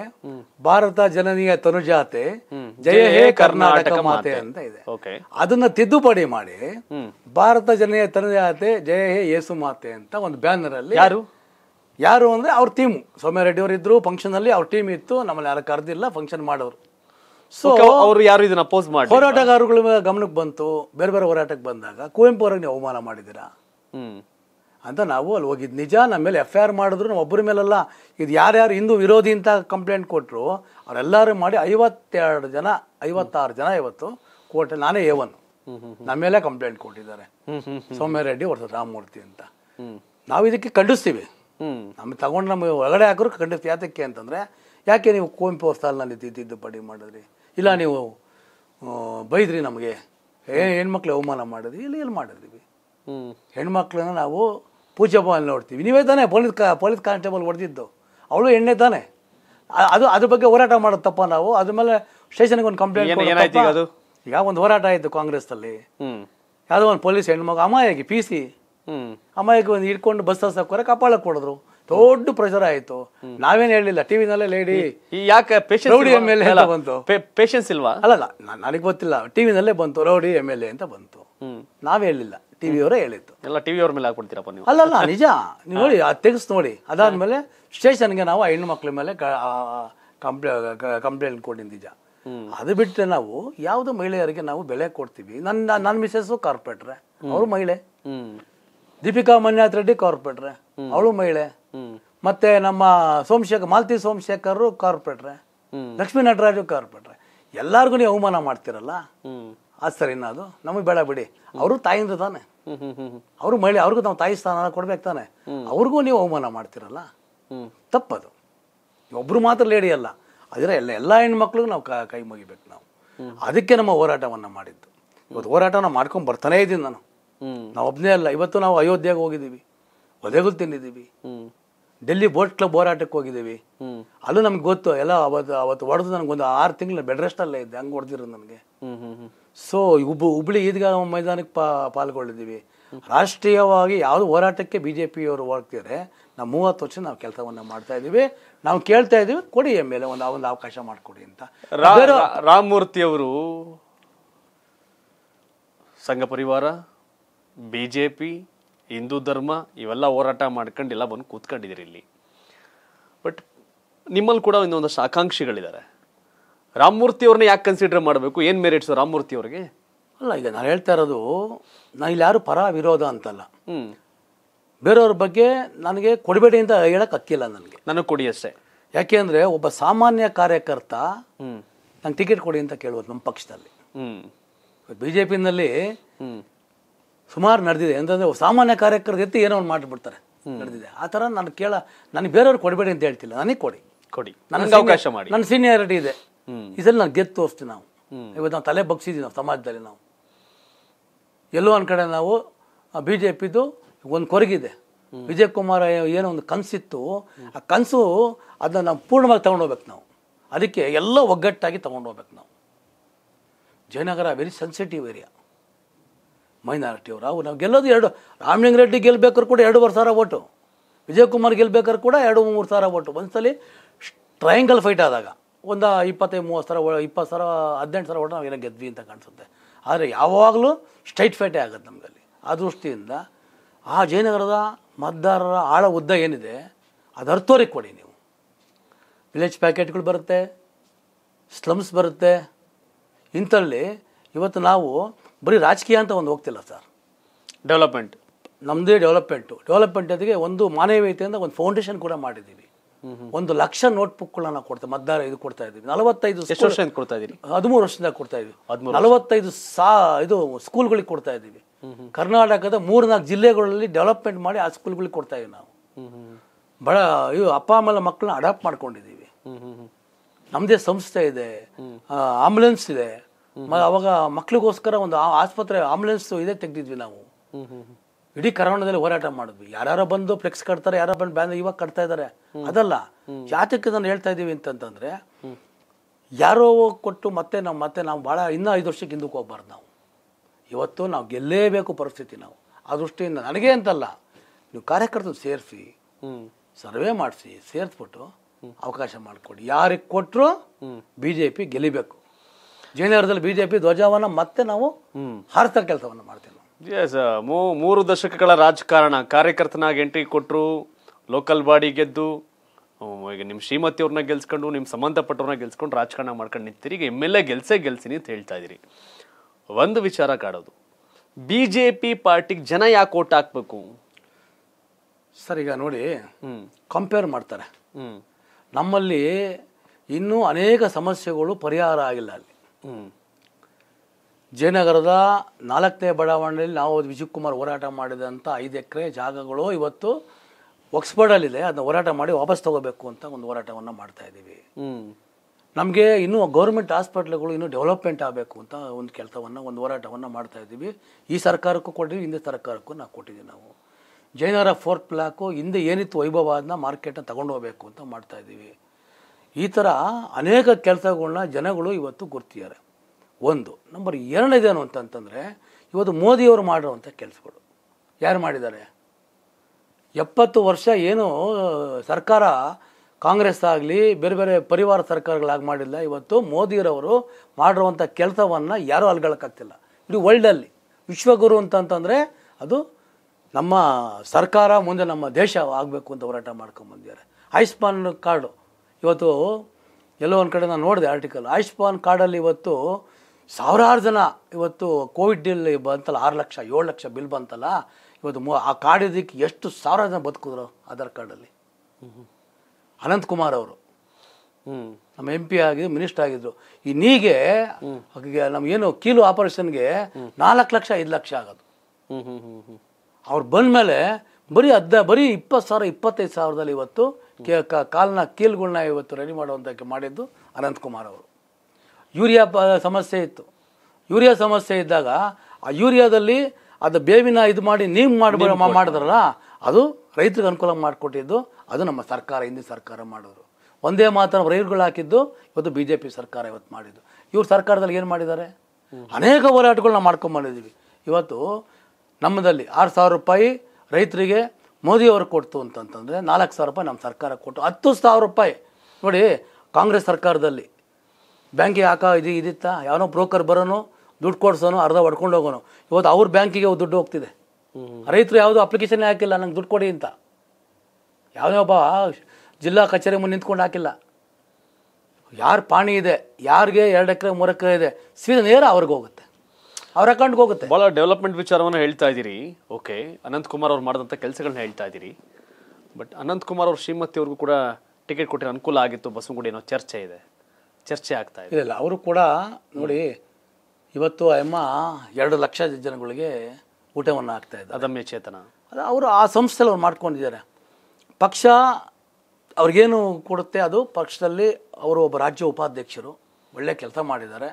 ಭಾರತ ಜನನೀಯ ತನುಜಾತೆ ಜಯ ಹೇ ಕರ್ನಾಟಕ ಮಾತೆ ಅಂತ ಇದೆ ಅದನ್ನ ತಿದ್ದುಪಡಿ ಮಾಡಿ ಭಾರತ ಜನನೀಯ ತನುಜಾತೆ ಜಯ ಹೇ ಯೇಸು ಮಾತೆ ಅಂತ ಒಂದು ಬ್ಯಾನರ್ ಅಲ್ಲಿ ಯಾರು ಯಾರು ಅಂದ್ರೆ ಅವ್ರ ಟೀಮ್ ಸೋಮ್ಯ ರೆಡ್ಡಿ ಅವರು ಇದ್ರು ಫಂಕ್ಷನ್ ಅಲ್ಲಿ ಅವ್ರ ಟೀಮ್ ಇತ್ತು ನಮ್ಮಲ್ಲಿ ಯಾರು ಕರೆದಿಲ್ಲ ಫಂಕ್ಷನ್ ಮಾಡೋರು ಸೊ ಅವರು ಯಾರು ಇದನ್ನ ಅಪೋಸ್ ಮಾಡಿ ಹೋರಾಟಗಾರರುಗಳ ಗಮನಕ್ಕೆ ಬಂತು ಬೇರೆ ಬೇರೆ ಹೋರಾಟಕ್ಕೆ ಬಂದಾಗ ಕುವೆಂಪು ಅವರಿಗೆ ನೀವು ಅವಮಾನ ಮಾಡಿದಿರಾ ಅಂತ ನಾವು ಅಲ್ಲಿ ಹೋಗಿದ್ದು ನಿಜ ನಮ್ಮ ಮೇಲೆ ಎಫ್ ಐ ಆರ್ ಮಾಡಿದ್ರು ನಾವು ಒಬ್ಬರ ಮೇಲೆಲ್ಲ ಇದು ಯಾರ್ಯಾರು ಹಿಂದೂ ವಿರೋಧಿ ಅಂತ ಕಂಪ್ಲೇಂಟ್ ಕೊಟ್ಟರು ಅವರೆಲ್ಲರೂ ಮಾಡಿ ಐವತ್ತೆರಡು ಜನ ಐವತ್ತಾರು ಜನ ಇವತ್ತು ಕೋರ್ಟ್ ನಾನೇ ಏವನ್ ನಮ್ಮ ಮೇಲೆ ಕಂಪ್ಲೇಂಟ್ ಕೊಟ್ಟಿದ್ದಾರೆ ರೆಡ್ಡಿ ವರ್ಷ ರಾಮಮೂರ್ತಿ ಅಂತ ನಾವು ಇದಕ್ಕೆ ಖಂಡಿಸ್ತೀವಿ ನಮಗೆ ತಗೊಂಡು ನಮಗೆ ಒಳಗಡೆ ಹಾಕೋರು ಖಂಡಿಸ್ತೀವಿ ಯಾತಕ್ಕೆ ಅಂತಂದರೆ ಯಾಕೆ ನೀವು ಕುವೆಂಪು ಹೊಸ್ತಾಲ್ನಲ್ಲಿ ತಿದ್ದುಪಡಿ ಮಾಡಿದ್ರಿ ಇಲ್ಲ ನೀವು ಬೈದ್ರಿ ನಮಗೆ ಹೆಣ್ಮಕ್ಳು ಅವಮಾನ ಮಾಡಿದ್ವಿ ಇಲ್ಲಿ ಎಲ್ಲಿ ಮಾಡಿದ್ವಿ ಹೆಣ್ಮಕ್ಳನ್ನ ನಾವು ಪೂಜೆ ಅಲ್ಲಿ ನೋಡ್ತೀವಿ ನೀವೇ ತಾನೆ ಪೊಲೀಸ್ ಕಾ ಪೊಲೀಸ್ ಕಾನ್ಸ್ಟೇಬಲ್ ಹೊಡೆದಿದ್ದು ಅವಳು ಎಣ್ಣೆ ತಾನೆ ಅದು ಅದ್ರ ಬಗ್ಗೆ ಹೋರಾಟ ಮಾಡೋದು ತಪ್ಪ ನಾವು ಅದ್ರ ಮೇಲೆ ಸ್ಟೇಷನ್ಗೆ ಒಂದು ಕಂಪ್ಲೇಂಟ್ ಈಗ ಒಂದು ಹೋರಾಟ ಆಯಿತು ಕಾಂಗ್ರೆಸ್ನಲ್ಲಿ ಯಾವುದೋ ಒಂದು ಪೊಲೀಸ್ ಹೆಣ್ಮಗು ಅಮ್ಮಾಯಿಗೆ ಪಿ ಸಿ ಅಮ್ಮಾಯಿಗೆ ಒಂದು ಹಿಡ್ಕೊಂಡು ಬಸ್ ಹಾಕೋರೆ ಕಪಾಳಕ್ಕೆ ಕೊಡಿದ್ರು ದೊಡ್ಡ ಪ್ರೆಷರ್ ಆಯಿತು ನಾವೇನು ಹೇಳಿಲ್ಲ ಟಿ ವಿನಲ್ಲೇ ಲೇಡಿ ಯಾಕೆ ರೌಡಿ ಎಮ್ ಎಲ್ ಎ ಬಂತು ಪೇಷನ್ಸ್ ಇಲ್ವಾ ಅಲ್ಲ ನನಗೆ ಗೊತ್ತಿಲ್ಲ ಟಿ ವಿನಲ್ಲೇ ಬಂತು ರೌಡಿ ಎಮ್ ಎಲ್ ಎ ಅಂತ ಬಂತು ನಾವೇ ಹೇಳಿಲ್ಲ ಅವರೇ ಹೇಳಿತ್ತು ಎಲ್ಲ ಅವ್ರ ಮೇಲೆ ಹಾಕ್ಬಿಡ್ತೀರಪ್ಪ ನೀವು ಅಲ್ಲಲ್ಲ ನಿಜ ನೀವು ನೋಡಿ ಅದು ತೆಗೆಸಿ ನೋಡಿ ಅದಾದ್ಮೇಲೆ ಸ್ಟೇಷನ್ಗೆ ನಾವು ಹೆಣ್ಣು ಮಕ್ಕಳ ಮೇಲೆ ಕಂಪ್ಲೇಂಟ್ ಕೊಟ್ಟಿದ್ದು ನಿಜ ಅದು ಬಿಟ್ಟರೆ ನಾವು ಯಾವುದು ಮಹಿಳೆಯರಿಗೆ ನಾವು ಬೆಲೆ ಕೊಡ್ತೀವಿ ನನ್ನ ನನ್ನ ಮಿಸಸ್ಸು ಕಾರ್ಪೊರೇಟ್ರೆ ಅವರು ಮಹಿಳೆ ದೀಪಿಕಾ ಮಂಜುನಾಥ್ ರೆಡ್ಡಿ ಕಾರ್ಪೊರೇಟ್ರೆ ಅವಳು ಮಹಿಳೆ ಮತ್ತೆ ನಮ್ಮ ಸೋಮಶೇಖರ್ ಮಾಲತಿ ಸೋಮಶೇಖರ್ ಕಾರ್ಪೊರೇಟ್ರೆ ಲಕ್ಷ್ಮೀ ನಟರಾಜು ಕಾರ್ಪೊರೇಟ್ರೆ ಎಲ್ಲಾರ್ಗು ನೀವು ಅವಮಾನ ಮಾಡ್ತಿರಲ್ಲ ಅದು ಇನ್ನ ಅದು ನಮಗೆ ಬೇಡ ಬಿಡಿ ಅವರು ತಾಯಿಂದ ತಾನೆ ಅವರು ಮಹಿಳೆ ಅವ್ರಿಗೂ ನಾವು ತಾಯಿ ಸ್ಥಾನ ಕೊಡ್ಬೇಕು ತಾನೆ ಅವ್ರಿಗೂ ನೀವು ಅವಮಾನ ಮಾಡ್ತೀರಲ್ಲ ತಪ್ಪದು ಒಬ್ಬರು ಮಾತ್ರ ಲೇಡಿ ಅಲ್ಲ ಅದರ ಎಲ್ಲ ಎಲ್ಲ ಹೆಣ್ಮಕ್ಳಿಗೂ ನಾವು ಕೈ ಮುಗಿಬೇಕು ನಾವು ಅದಕ್ಕೆ ನಮ್ಮ ಹೋರಾಟವನ್ನು ಮಾಡಿದ್ದು ಇವತ್ತು ಹೋರಾಟ ಮಾಡ್ಕೊಂಡು ಬರ್ತಾನೇ ಇದ್ದೀನಿ ನಾನು ನಾವು ಒಬ್ಬನೇ ಅಲ್ಲ ಇವತ್ತು ನಾವು ಅಯೋಧ್ಯೆಗೆ ಹೋಗಿದ್ದೀವಿ ಒದೆಗಳು ತಿಂದಿದ್ದೀವಿ ಡೆಲ್ಲಿ ಬೋಟ್ ಕ್ಲಬ್ ಹೋರಾಟಕ್ಕೆ ಹೋಗಿದ್ದೀವಿ ಅಲ್ಲೂ ನಮ್ಗೆ ಗೊತ್ತು ಎಲ್ಲ ಅವತ್ತು ಅವತ್ತು ಹೊಡೆದು ನನಗೊಂದು ಆರು ತಿಂಗಳು ಬೆಡ್ ಅಲ್ಲೇ ಇದ್ದೆ ಹಂಗೆ ಹೊಡೆದಿರೋದು ನನಗೆ ಸೊ ಹುಬ್ಬ ಹುಬ್ಳಿ ಈದ್ಗಾ ಮೈದಾನಕ್ಕೆ ಪಾ ಪಾಲ್ಗೊಳ್ಳಿದ್ದೀವಿ ರಾಷ್ಟ್ರೀಯವಾಗಿ ಯಾವುದು ಹೋರಾಟಕ್ಕೆ ಬಿ ಜೆ ಪಿಯವರು ಹೋಗ್ತಿದ್ರೆ ನಾವು ಮೂವತ್ತು ವರ್ಷ ನಾವು ಕೆಲಸವನ್ನು ಮಾಡ್ತಾ ಇದ್ದೀವಿ ನಾವು ಕೇಳ್ತಾ ಇದ್ದೀವಿ ಕೊಡಿ ಎಮ್ ಒಂದು ಒಂದು ಅವಕಾಶ ಮಾಡಿಕೊಡಿ ಅಂತ ರಾಮಮೂರ್ತಿ ಅವರು ಸಂಘ ಪರಿವಾರ ಬಿ ಜೆ ಪಿ ಹಿಂದೂ ಧರ್ಮ ಇವೆಲ್ಲ ಹೋರಾಟ ಮಾಡ್ಕೊಂಡು ಎಲ್ಲ ಬಂದು ಕೂತ್ಕೊಂಡಿದ್ದೀರಿ ಇಲ್ಲಿ ಬಟ್ ನಿಮ್ಮಲ್ಲಿ ಕೂಡ ಇನ್ನೊಂದಷ್ಟು ಆಕಾಂಕ್ಷಿಗಳಿದ್ದಾರೆ ರಾಮಮೂರ್ತಿ ಅವ್ರನ್ನ ಯಾಕೆ ಕನ್ಸಿಡರ್ ಮಾಡಬೇಕು ಏನು ಮೆರಿಟ್ಸು ರಾಮಮೂರ್ತಿ ಅವ್ರಿಗೆ ಅಲ್ಲ ಈಗ ನಾನು ಹೇಳ್ತಾ ಇರೋದು ನಾನು ಇಲ್ಲಿ ಯಾರು ಪರ ವಿರೋಧ ಅಂತಲ್ಲ ಬೇರೆಯವ್ರ ಬಗ್ಗೆ ನನಗೆ ಕೊಡಬೇಡಿ ಅಂತ ಹೇಳಕ್ಕೆ ಅಕ್ಕಿಲ್ಲ ನನಗೆ ನನಗೆ ಕೊಡಿ ಅಷ್ಟೇ ಯಾಕೆಂದರೆ ಒಬ್ಬ ಸಾಮಾನ್ಯ ಕಾರ್ಯಕರ್ತ ನಂಗೆ ಟಿಕೆಟ್ ಕೊಡಿ ಅಂತ ಕೇಳ್ಬೋದು ನಮ್ಮ ಪಕ್ಷದಲ್ಲಿ ಬಿ ಜೆ ಪಿನಲ್ಲಿ ಸುಮಾರು ನಡೆದಿದೆ ಅಂತಂದರೆ ಸಾಮಾನ್ಯ ಕಾರ್ಯಕರ್ತ ಎತ್ತಿ ಏನೋ ಒಂದು ಮಾಡಿಬಿಡ್ತಾರೆ ನಡೆದಿದೆ ಆ ಥರ ನಾನು ಕೇಳ ನನಗೆ ಬೇರೆಯವ್ರು ಕೊಡಬೇಡಿ ಅಂತ ಹೇಳ್ತಿಲ್ಲ ನನಗೆ ಕೊಡಿ ಕೊಡಿ ನನಗೆ ಅವಕಾಶ ಮಾಡಿ ನನ್ನ ಸೀನಿಯಾರಿಟಿ ಇದೆ ಇದ್ರಲ್ಲಿ ನಾವು ನಾನು ಗೆದ್ದು ತೋರಿಸ್ತೀನಿ ನಾವು ಇವತ್ತು ನಾವು ತಲೆ ಬಗ್ಸಿದ್ದೀವಿ ನಾವು ಸಮಾಜದಲ್ಲಿ ನಾವು ಎಲ್ಲೋ ಒಂದು ಕಡೆ ನಾವು ಬಿ ಜೆ ಪಿದು ಒಂದು ಕೊರಗಿದೆ ವಿಜಯ್ ಕುಮಾರ್ ಏನೋ ಒಂದು ಕನಸಿತ್ತು ಆ ಕನಸು ಅದನ್ನ ನಾವು ಪೂರ್ಣವಾಗಿ ತೊಗೊಂಡೋಗ್ಬೇಕು ನಾವು ಅದಕ್ಕೆ ಎಲ್ಲ ಒಗ್ಗಟ್ಟಾಗಿ ತೊಗೊಂಡೋಗ್ಬೇಕು ನಾವು Jayanagar very sensitive area minority ಅವರು ಅವು ನಾವು ಗೆಲ್ಲೋದು ಎರಡು ರಾಮಲಿಂಗ ರೆಡ್ಡಿ ಗೆಲ್ಲಬೇಕಾದ್ರು ಕೂಡ ಎರಡೂವರೆ ಸಾವಿರ ಓಟು ವಿಜಯಕುಮಾರ್ ಗೆಲ್ಲಬೇಕಾದ್ರೆ ಕೂಡ ಎರಡು ಮೂರು ಸಾವಿರ ಓಟು ಒಂದ್ಸಲಿ ಟ್ರಯಾಂಗಲ್ ಫೈಟ್ ಆದಾಗ ಒಂದು ಇಪ್ಪತ್ತೈದು ಮೂವತ್ತು ಸಾವಿರ ಒಳ ಇಪ್ಪತ್ತು ಸಾವಿರ ಹದಿನೆಂಟು ಸಾವಿರ ಒಟ್ಟು ನಾವು ಏನೋ ಗೆದ್ವಿ ಅಂತ ಕಾಣಿಸುತ್ತೆ ಆದರೆ ಯಾವಾಗಲೂ ಸ್ಟ್ರೈಟ್ ಫೈಟೇ ಆಗುತ್ತೆ ನಮಗಲ್ಲಿ ಆ ದೃಷ್ಟಿಯಿಂದ ಆ ಜಯನಗರದ ಮತದಾರರ ಆಳ ಉದ್ದ ಏನಿದೆ ಅದು ಕೊಡಿ ನೀವು ವಿಲೇಜ್ ಪ್ಯಾಕೆಟ್ಗಳು ಬರುತ್ತೆ ಸ್ಲಮ್ಸ್ ಬರುತ್ತೆ ಇಂಥಲ್ಲಿ ಇವತ್ತು ನಾವು ಬರೀ ರಾಜಕೀಯ ಅಂತ ಒಂದು ಹೋಗ್ತಿಲ್ಲ ಸರ್ ಡೆವಲಪ್ಮೆಂಟ್ ನಮ್ಮದೇ ಡೆವಲಪ್ಮೆಂಟು ಡೆವಲಪ್ಮೆಂಟ್ ಅದಕ್ಕೆ ಒಂದು ಮಾನವೀಯತೆಯಿಂದ ಒಂದು ಫೌಂಡೇಶನ್ ಕೂಡ ಮಾಡಿದ್ದೀವಿ ಒಂದು ಲಕ್ಷ ನೋಟ್ ಬುಕ್ಗಳನ್ನ ಕೊಡ್ತೇವೆ ಮತದಾರ ಇದು ಕೊಡ್ತಾ ಇದ್ದೀವಿ ನಲವತ್ತೈದು ವರ್ಷದಿಂದ ಕೊಡ್ತಾ ಇದೀವಿ ಹದಿಮೂರು ವರ್ಷದಿಂದ ಕೊಡ್ತಾ ಇದ್ದೀವಿ ನಲವತ್ತೈದು ಸಾ ಇದು ಸ್ಕೂಲ್ಗಳಿಗೆ ಕೊಡ್ತಾ ಇದ್ದೀವಿ ಕರ್ನಾಟಕದ ಮೂರ್ನಾಲ್ಕು ಜಿಲ್ಲೆಗಳಲ್ಲಿ ಡೆವಲಪ್ಮೆಂಟ್ ಮಾಡಿ ಆ ಸ್ಕೂಲ್ಗಳಿಗೆ ಕೊಡ್ತಾ ಇದೀವಿ ನಾವು ಬಹಳ ಇವು ಅಪ್ಪ ಅಮ್ಮ ಮಕ್ಕಳನ್ನ ಅಡಾಪ್ಟ್ ಮಾಡ್ಕೊಂಡಿದ್ದೀವಿ ನಮ್ಮದೇ ಸಂಸ್ಥೆ ಇದೆ ಆಂಬುಲೆನ್ಸ್ ಇದೆ ಅವಾಗ ಮಕ್ಳಿಗೋಸ್ಕರ ಒಂದು ಆಸ್ಪತ್ರೆ ಆಂಬುಲೆನ್ಸ್ ಇದೆ ತೆಗ್ದಿದ್ವಿ ನಾವು ಇಡೀ ಕರಾವಣದಲ್ಲಿ ಹೋರಾಟ ಮಾಡಿದ್ವಿ ಯಾರು ಬಂದು ಫ್ಲೆಕ್ಸ್ ಕಟ್ತಾರೆ ಯಾರೋ ಬಂದು ಬ್ಯಾನ್ ಇವಾಗ ಕಟ್ತಾ ಇದ್ದಾರೆ ಅದಲ್ಲ ಜಾತಕ್ಕೆ ನಾನು ಹೇಳ್ತಾ ಇದ್ದೀವಿ ಅಂತಂದ್ರೆ ಯಾರೋ ಕೊಟ್ಟು ಮತ್ತೆ ನಾವು ಮತ್ತೆ ನಾವು ಭಾಳ ಇನ್ನೂ ಐದು ವರ್ಷಕ್ಕೆ ಹಿಂದಕ್ಕೆ ಹೋಗ್ಬಾರ್ದು ನಾವು ಇವತ್ತು ನಾವು ಗೆಲ್ಲೇಬೇಕು ಪರಿಸ್ಥಿತಿ ನಾವು ಆ ದೃಷ್ಟಿಯಿಂದ ನನಗೆ ಅಂತಲ್ಲ ನೀವು ಕಾರ್ಯಕರ್ತರು ಸೇರಿಸಿ ಸರ್ವೆ ಮಾಡಿಸಿ ಸೇರಿಸ್ಬಿಟ್ಟು ಅವಕಾಶ ಮಾಡಿಕೊಡಿ ಯಾರಿಗೆ ಕೊಟ್ಟರು ಬಿ ಜೆ ಪಿ ಗೆಲಿಬೇಕು ಜೇನಿಯರದಲ್ಲಿ ಬಿ ಜೆ ಪಿ ಧ್ವಜವನ್ನು ಮತ್ತೆ ನಾವು ಹಾರಿಸೋ ಕೆಲಸವನ್ನು ಮಾಡ್ತೀವಿ ಎಸ್ uh, ಮೂರು ದಶಕಗಳ ರಾಜಕಾರಣ ಕಾರ್ಯಕರ್ತನಾಗಿ ಎಂಟ್ರಿ ಕೊಟ್ಟರು ಲೋಕಲ್ ಬಾಡಿ ಗೆದ್ದು ಈಗ ನಿಮ್ಮ ಶ್ರೀಮತಿ ಅವ್ರನ್ನ ಗೆಲ್ಸ್ಕೊಂಡು ನಿಮ್ಮ ಸಂಬಂಧಪಟ್ಟವ್ರನ್ನ ಗೆಲ್ಸ್ಕೊಂಡು ರಾಜಕಾರಣ ಮಾಡ್ಕೊಂಡು ನಿಂತೀರಿ ಈಗ ಎಮ್ ಎಲ್ ಎ ಗೆಲ್ಸೇ ಗೆಲ್ಸಿನಿ ಅಂತ ಹೇಳ್ತಾ ಇದ್ದೀರಿ ಒಂದು ವಿಚಾರ ಕಾಡೋದು ಬಿ ಜೆ ಪಿ ಪಾರ್ಟಿಗೆ ಜನ ಯಾಕೆ ಓಟ್ ಹಾಕ್ಬೇಕು ಸರ್ ಈಗ ನೋಡಿ ಕಂಪೇರ್ ಮಾಡ್ತಾರೆ ನಮ್ಮಲ್ಲಿ ಇನ್ನೂ ಅನೇಕ ಸಮಸ್ಯೆಗಳು ಪರಿಹಾರ ಆಗಿಲ್ಲ ಅಲ್ಲಿ ಹ್ಞೂ ಜಯನಗರದ ನಾಲ್ಕನೇ ಬಡಾವಣೆಯಲ್ಲಿ ನಾವು ವಿಜಯ್ ಕುಮಾರ್ ಹೋರಾಟ ಮಾಡಿದಂಥ ಐದು ಎಕರೆ ಜಾಗಗಳು ಇವತ್ತು ಒಕ್ಸ್ಫರ್ಡಲ್ಲಿದೆ ಅದನ್ನ ಹೋರಾಟ ಮಾಡಿ ವಾಪಸ್ ತಗೋಬೇಕು ಅಂತ ಒಂದು ಹೋರಾಟವನ್ನು ಮಾಡ್ತಾ ಇದ್ದೀವಿ ನಮಗೆ ಇನ್ನೂ ಗೌರ್ಮೆಂಟ್ ಹಾಸ್ಪಿಟ್ಲ್ಗಳು ಇನ್ನೂ ಡೆವಲಪ್ಮೆಂಟ್ ಆಗಬೇಕು ಅಂತ ಒಂದು ಕೆಲಸವನ್ನು ಒಂದು ಹೋರಾಟವನ್ನು ಮಾಡ್ತಾ ಇದ್ದೀವಿ ಈ ಸರ್ಕಾರಕ್ಕೂ ಕೊಟ್ಟಿದ್ವಿ ಹಿಂದೆ ಸರ್ಕಾರಕ್ಕೂ ನಾವು ಕೊಟ್ಟಿದ್ದೀವಿ ನಾವು ಜಯನಗರ ಫೋರ್ತ್ ಪ್ಲಾಕು ಹಿಂದೆ ಏನಿತ್ತು ವೈಭವ ಅದನ್ನ ಮಾರ್ಕೆಟ್ನ ತಗೊಂಡು ಅಂತ ಮಾಡ್ತಾ ಇದ್ದೀವಿ ಈ ಥರ ಅನೇಕ ಕೆಲಸಗಳನ್ನ ಜನಗಳು ಇವತ್ತು ಗುರ್ತಿದ್ದಾರೆ ಒಂದು ನಂಬರ್ ಎರಡನೇದೇನು ಅಂತಂತಂದರೆ ಇವತ್ತು ಮೋದಿಯವರು ಮಾಡಿರುವಂಥ ಕೆಲಸಗಳು ಯಾರು ಮಾಡಿದ್ದಾರೆ ಎಪ್ಪತ್ತು ವರ್ಷ ಏನು ಸರ್ಕಾರ ಕಾಂಗ್ರೆಸ್ ಆಗಲಿ ಬೇರೆ ಬೇರೆ ಪರಿವಾರ ಸರ್ಕಾರಗಳಾಗಿ ಮಾಡಿಲ್ಲ ಇವತ್ತು ಮೋದಿಯರವರು ಮಾಡಿರುವಂಥ ಕೆಲಸವನ್ನು ಯಾರೂ ಅಲ್ಗಳಕ್ಕಾಗ್ತಿಲ್ಲ ಇಡೀ ವರ್ಲ್ಡಲ್ಲಿ ವಿಶ್ವಗುರು ಅಂತಂತಂದರೆ ಅದು ನಮ್ಮ ಸರ್ಕಾರ ಮುಂದೆ ನಮ್ಮ ದೇಶ ಆಗಬೇಕು ಅಂತ ಹೋರಾಟ ಮಾಡ್ಕೊಂಬಂದಿದ್ದಾರೆ ಆಯುಷ್ಮಾನ್ ಕಾರ್ಡು ಇವತ್ತು ಎಲ್ಲೋ ಒಂದು ಕಡೆ ನಾನು ನೋಡಿದೆ ಆರ್ಟಿಕಲ್ ಆಯುಷ್ಮಾನ್ ಕಾರ್ಡಲ್ಲಿ ಇವತ್ತು ಸಾವಿರಾರು ಜನ ಇವತ್ತು ಕೋವಿಡ್ ಬಿಲ್ ಬಂತಲ್ಲ ಆರು ಲಕ್ಷ ಏಳು ಲಕ್ಷ ಬಿಲ್ ಬಂತಲ್ಲ ಇವತ್ತು ಮೂ ಆ ಇದಕ್ಕೆ ಎಷ್ಟು ಸಾವಿರ ಜನ ಬದುಕಿದ್ರು ಆಧಾರ್ ಕಾರ್ಡಲ್ಲಿ ಅನಂತಕುಮಾರ್ ಅವರು ನಮ್ಮ ಎಂ ಪಿ ಆಗಿದ್ರು ಮಿನಿಸ್ಟರ್ ಆಗಿದ್ರು ಇನ್ನೀಗೆ ನಮಗೇನು ಕೀಲು ಆಪರೇಷನ್ಗೆ ನಾಲ್ಕು ಲಕ್ಷ ಐದು ಲಕ್ಷ ಆಗೋದು ಅವ್ರು ಬಂದಮೇಲೆ ಬರೀ ಅದ ಬರೀ ಇಪ್ಪತ್ತು ಸಾವಿರ ಇಪ್ಪತ್ತೈದು ಸಾವಿರದಲ್ಲಿ ಇವತ್ತು ಕೇ ಕೀಲುಗಳನ್ನ ಇವತ್ತು ರೆಡಿ ಮಾಡುವಂಥಕ್ಕೆ ಮಾಡಿದ್ದು ಅನಂತಕುಮಾರ್ ಅವರು ಯೂರಿಯಾ ಸಮಸ್ಯೆ ಇತ್ತು ಯೂರಿಯಾ ಸಮಸ್ಯೆ ಇದ್ದಾಗ ಆ ಯೂರಿಯಾದಲ್ಲಿ ಅದು ಬೇವಿನ ಇದು ಮಾಡಿ ನೀಮ್ ಮಾಡಿ ಮಾಡಿದ್ರಲ್ಲ ಅದು ರೈತರಿಗೆ ಅನುಕೂಲ ಮಾಡಿಕೊಟ್ಟಿದ್ದು ಅದು ನಮ್ಮ ಸರ್ಕಾರ ಹಿಂದಿನ ಸರ್ಕಾರ ಮಾಡೋರು ಒಂದೇ ಮಾತ್ರ ರೈಲುಗಳು ಹಾಕಿದ್ದು ಇವತ್ತು ಬಿ ಜೆ ಪಿ ಸರ್ಕಾರ ಇವತ್ತು ಮಾಡಿದ್ದು ಇವ್ರು ಸರ್ಕಾರದಲ್ಲಿ ಏನು ಮಾಡಿದ್ದಾರೆ ಅನೇಕ ಹೋರಾಟಗಳನ್ನ ಮಾಡ್ಕೊಂಬಂದಿದ್ದೀವಿ ಇವತ್ತು ನಮ್ಮದಲ್ಲಿ ಆರು ಸಾವಿರ ರೂಪಾಯಿ ರೈತರಿಗೆ ಮೋದಿಯವರು ಕೊಡ್ತು ಅಂತಂತಂದರೆ ನಾಲ್ಕು ಸಾವಿರ ರೂಪಾಯಿ ನಮ್ಮ ಸರ್ಕಾರ ಕೊಟ್ಟು ಹತ್ತು ಸಾವಿರ ರೂಪಾಯಿ ನೋಡಿ ಕಾಂಗ್ರೆಸ್ ಸರ್ಕಾರದಲ್ಲಿ ಬ್ಯಾಂಕಿಗೆ ಹಾಕೋ ಇದು ಇದಿತ್ತಾ ಯಾವನೋ ಬ್ರೋಕರ್ ಬರೋನು ದುಡ್ಡು ಕೊಡ್ಸೋನು ಅರ್ಧ ಹೊಡ್ಕೊಂಡು ಹೋಗೋನು ಇವತ್ತು ಅವ್ರ ಬ್ಯಾಂಕಿಗೆ ದುಡ್ಡು ಹೋಗ್ತಿದೆ ರೈತರು ಯಾವುದೋ ಅಪ್ಲಿಕೇಶನ್ ಹಾಕಿಲ್ಲ ನಂಗೆ ದುಡ್ಡು ಕೊಡಿ ಅಂತ ಯಾವುದೇ ಒಬ್ಬ ಜಿಲ್ಲಾ ಕಚೇರಿ ಮುಂದೆ ನಿಂತ್ಕೊಂಡು ಹಾಕಿಲ್ಲ ಯಾರು ಪಾಣಿ ಇದೆ ಯಾರಿಗೆ ಎರಡು ಎಕರೆ ಮೂರು ಎಕರೆ ಇದೆ ಸೀದಾ ನೇರ ಅವ್ರಿಗೆ ಹೋಗುತ್ತೆ ಅವ್ರ ಅಕೌಂಟ್ಗೆ ಹೋಗುತ್ತೆ ಭಾಳ ಡೆವಲಪ್ಮೆಂಟ್ ವಿಚಾರವನ್ನು ಹೇಳ್ತಾ ಇದ್ದೀರಿ ಓಕೆ ಅನಂತಕುಮಾರ್ ಅವ್ರು ಮಾಡಿದಂಥ ಕೆಲಸಗಳನ್ನ ಹೇಳ್ತಾ ಇದ್ದೀರಿ ಬಟ್ ಅನಂತಕುಮಾರ್ ಅವ್ರ ಶ್ರೀಮತಿ ಅವ್ರಿಗೂ ಕೂಡ ಟಿಕೆಟ್ ಕೊಟ್ಟಿರೋ ಅನುಕೂಲ ಆಗಿತ್ತು ಬಸ್ಸು ಕೂಡ ಏನೋ ಚರ್ಚೆ ಇದೆ ಚರ್ಚೆ ಆಗ್ತಾ ಇದೆ ಇಲ್ಲ ಅವರು ಕೂಡ ನೋಡಿ ಇವತ್ತು ಅಮ್ಮ ಎರಡು ಲಕ್ಷ ಜನಗಳಿಗೆ ಊಟವನ್ನು ಆಗ್ತಾ ಇದೆ ಅದಮ್ಯ ಚೇತನ ಅದು ಅವರು ಆ ಸಂಸ್ಥೆಯಲ್ಲಿ ಅವ್ರು ಮಾಡ್ಕೊಂಡಿದ್ದಾರೆ ಪಕ್ಷ ಅವ್ರಿಗೇನು ಕೊಡುತ್ತೆ ಅದು ಪಕ್ಷದಲ್ಲಿ ಅವರು ಒಬ್ಬ ರಾಜ್ಯ ಉಪಾಧ್ಯಕ್ಷರು ಒಳ್ಳೆಯ ಕೆಲಸ ಮಾಡಿದ್ದಾರೆ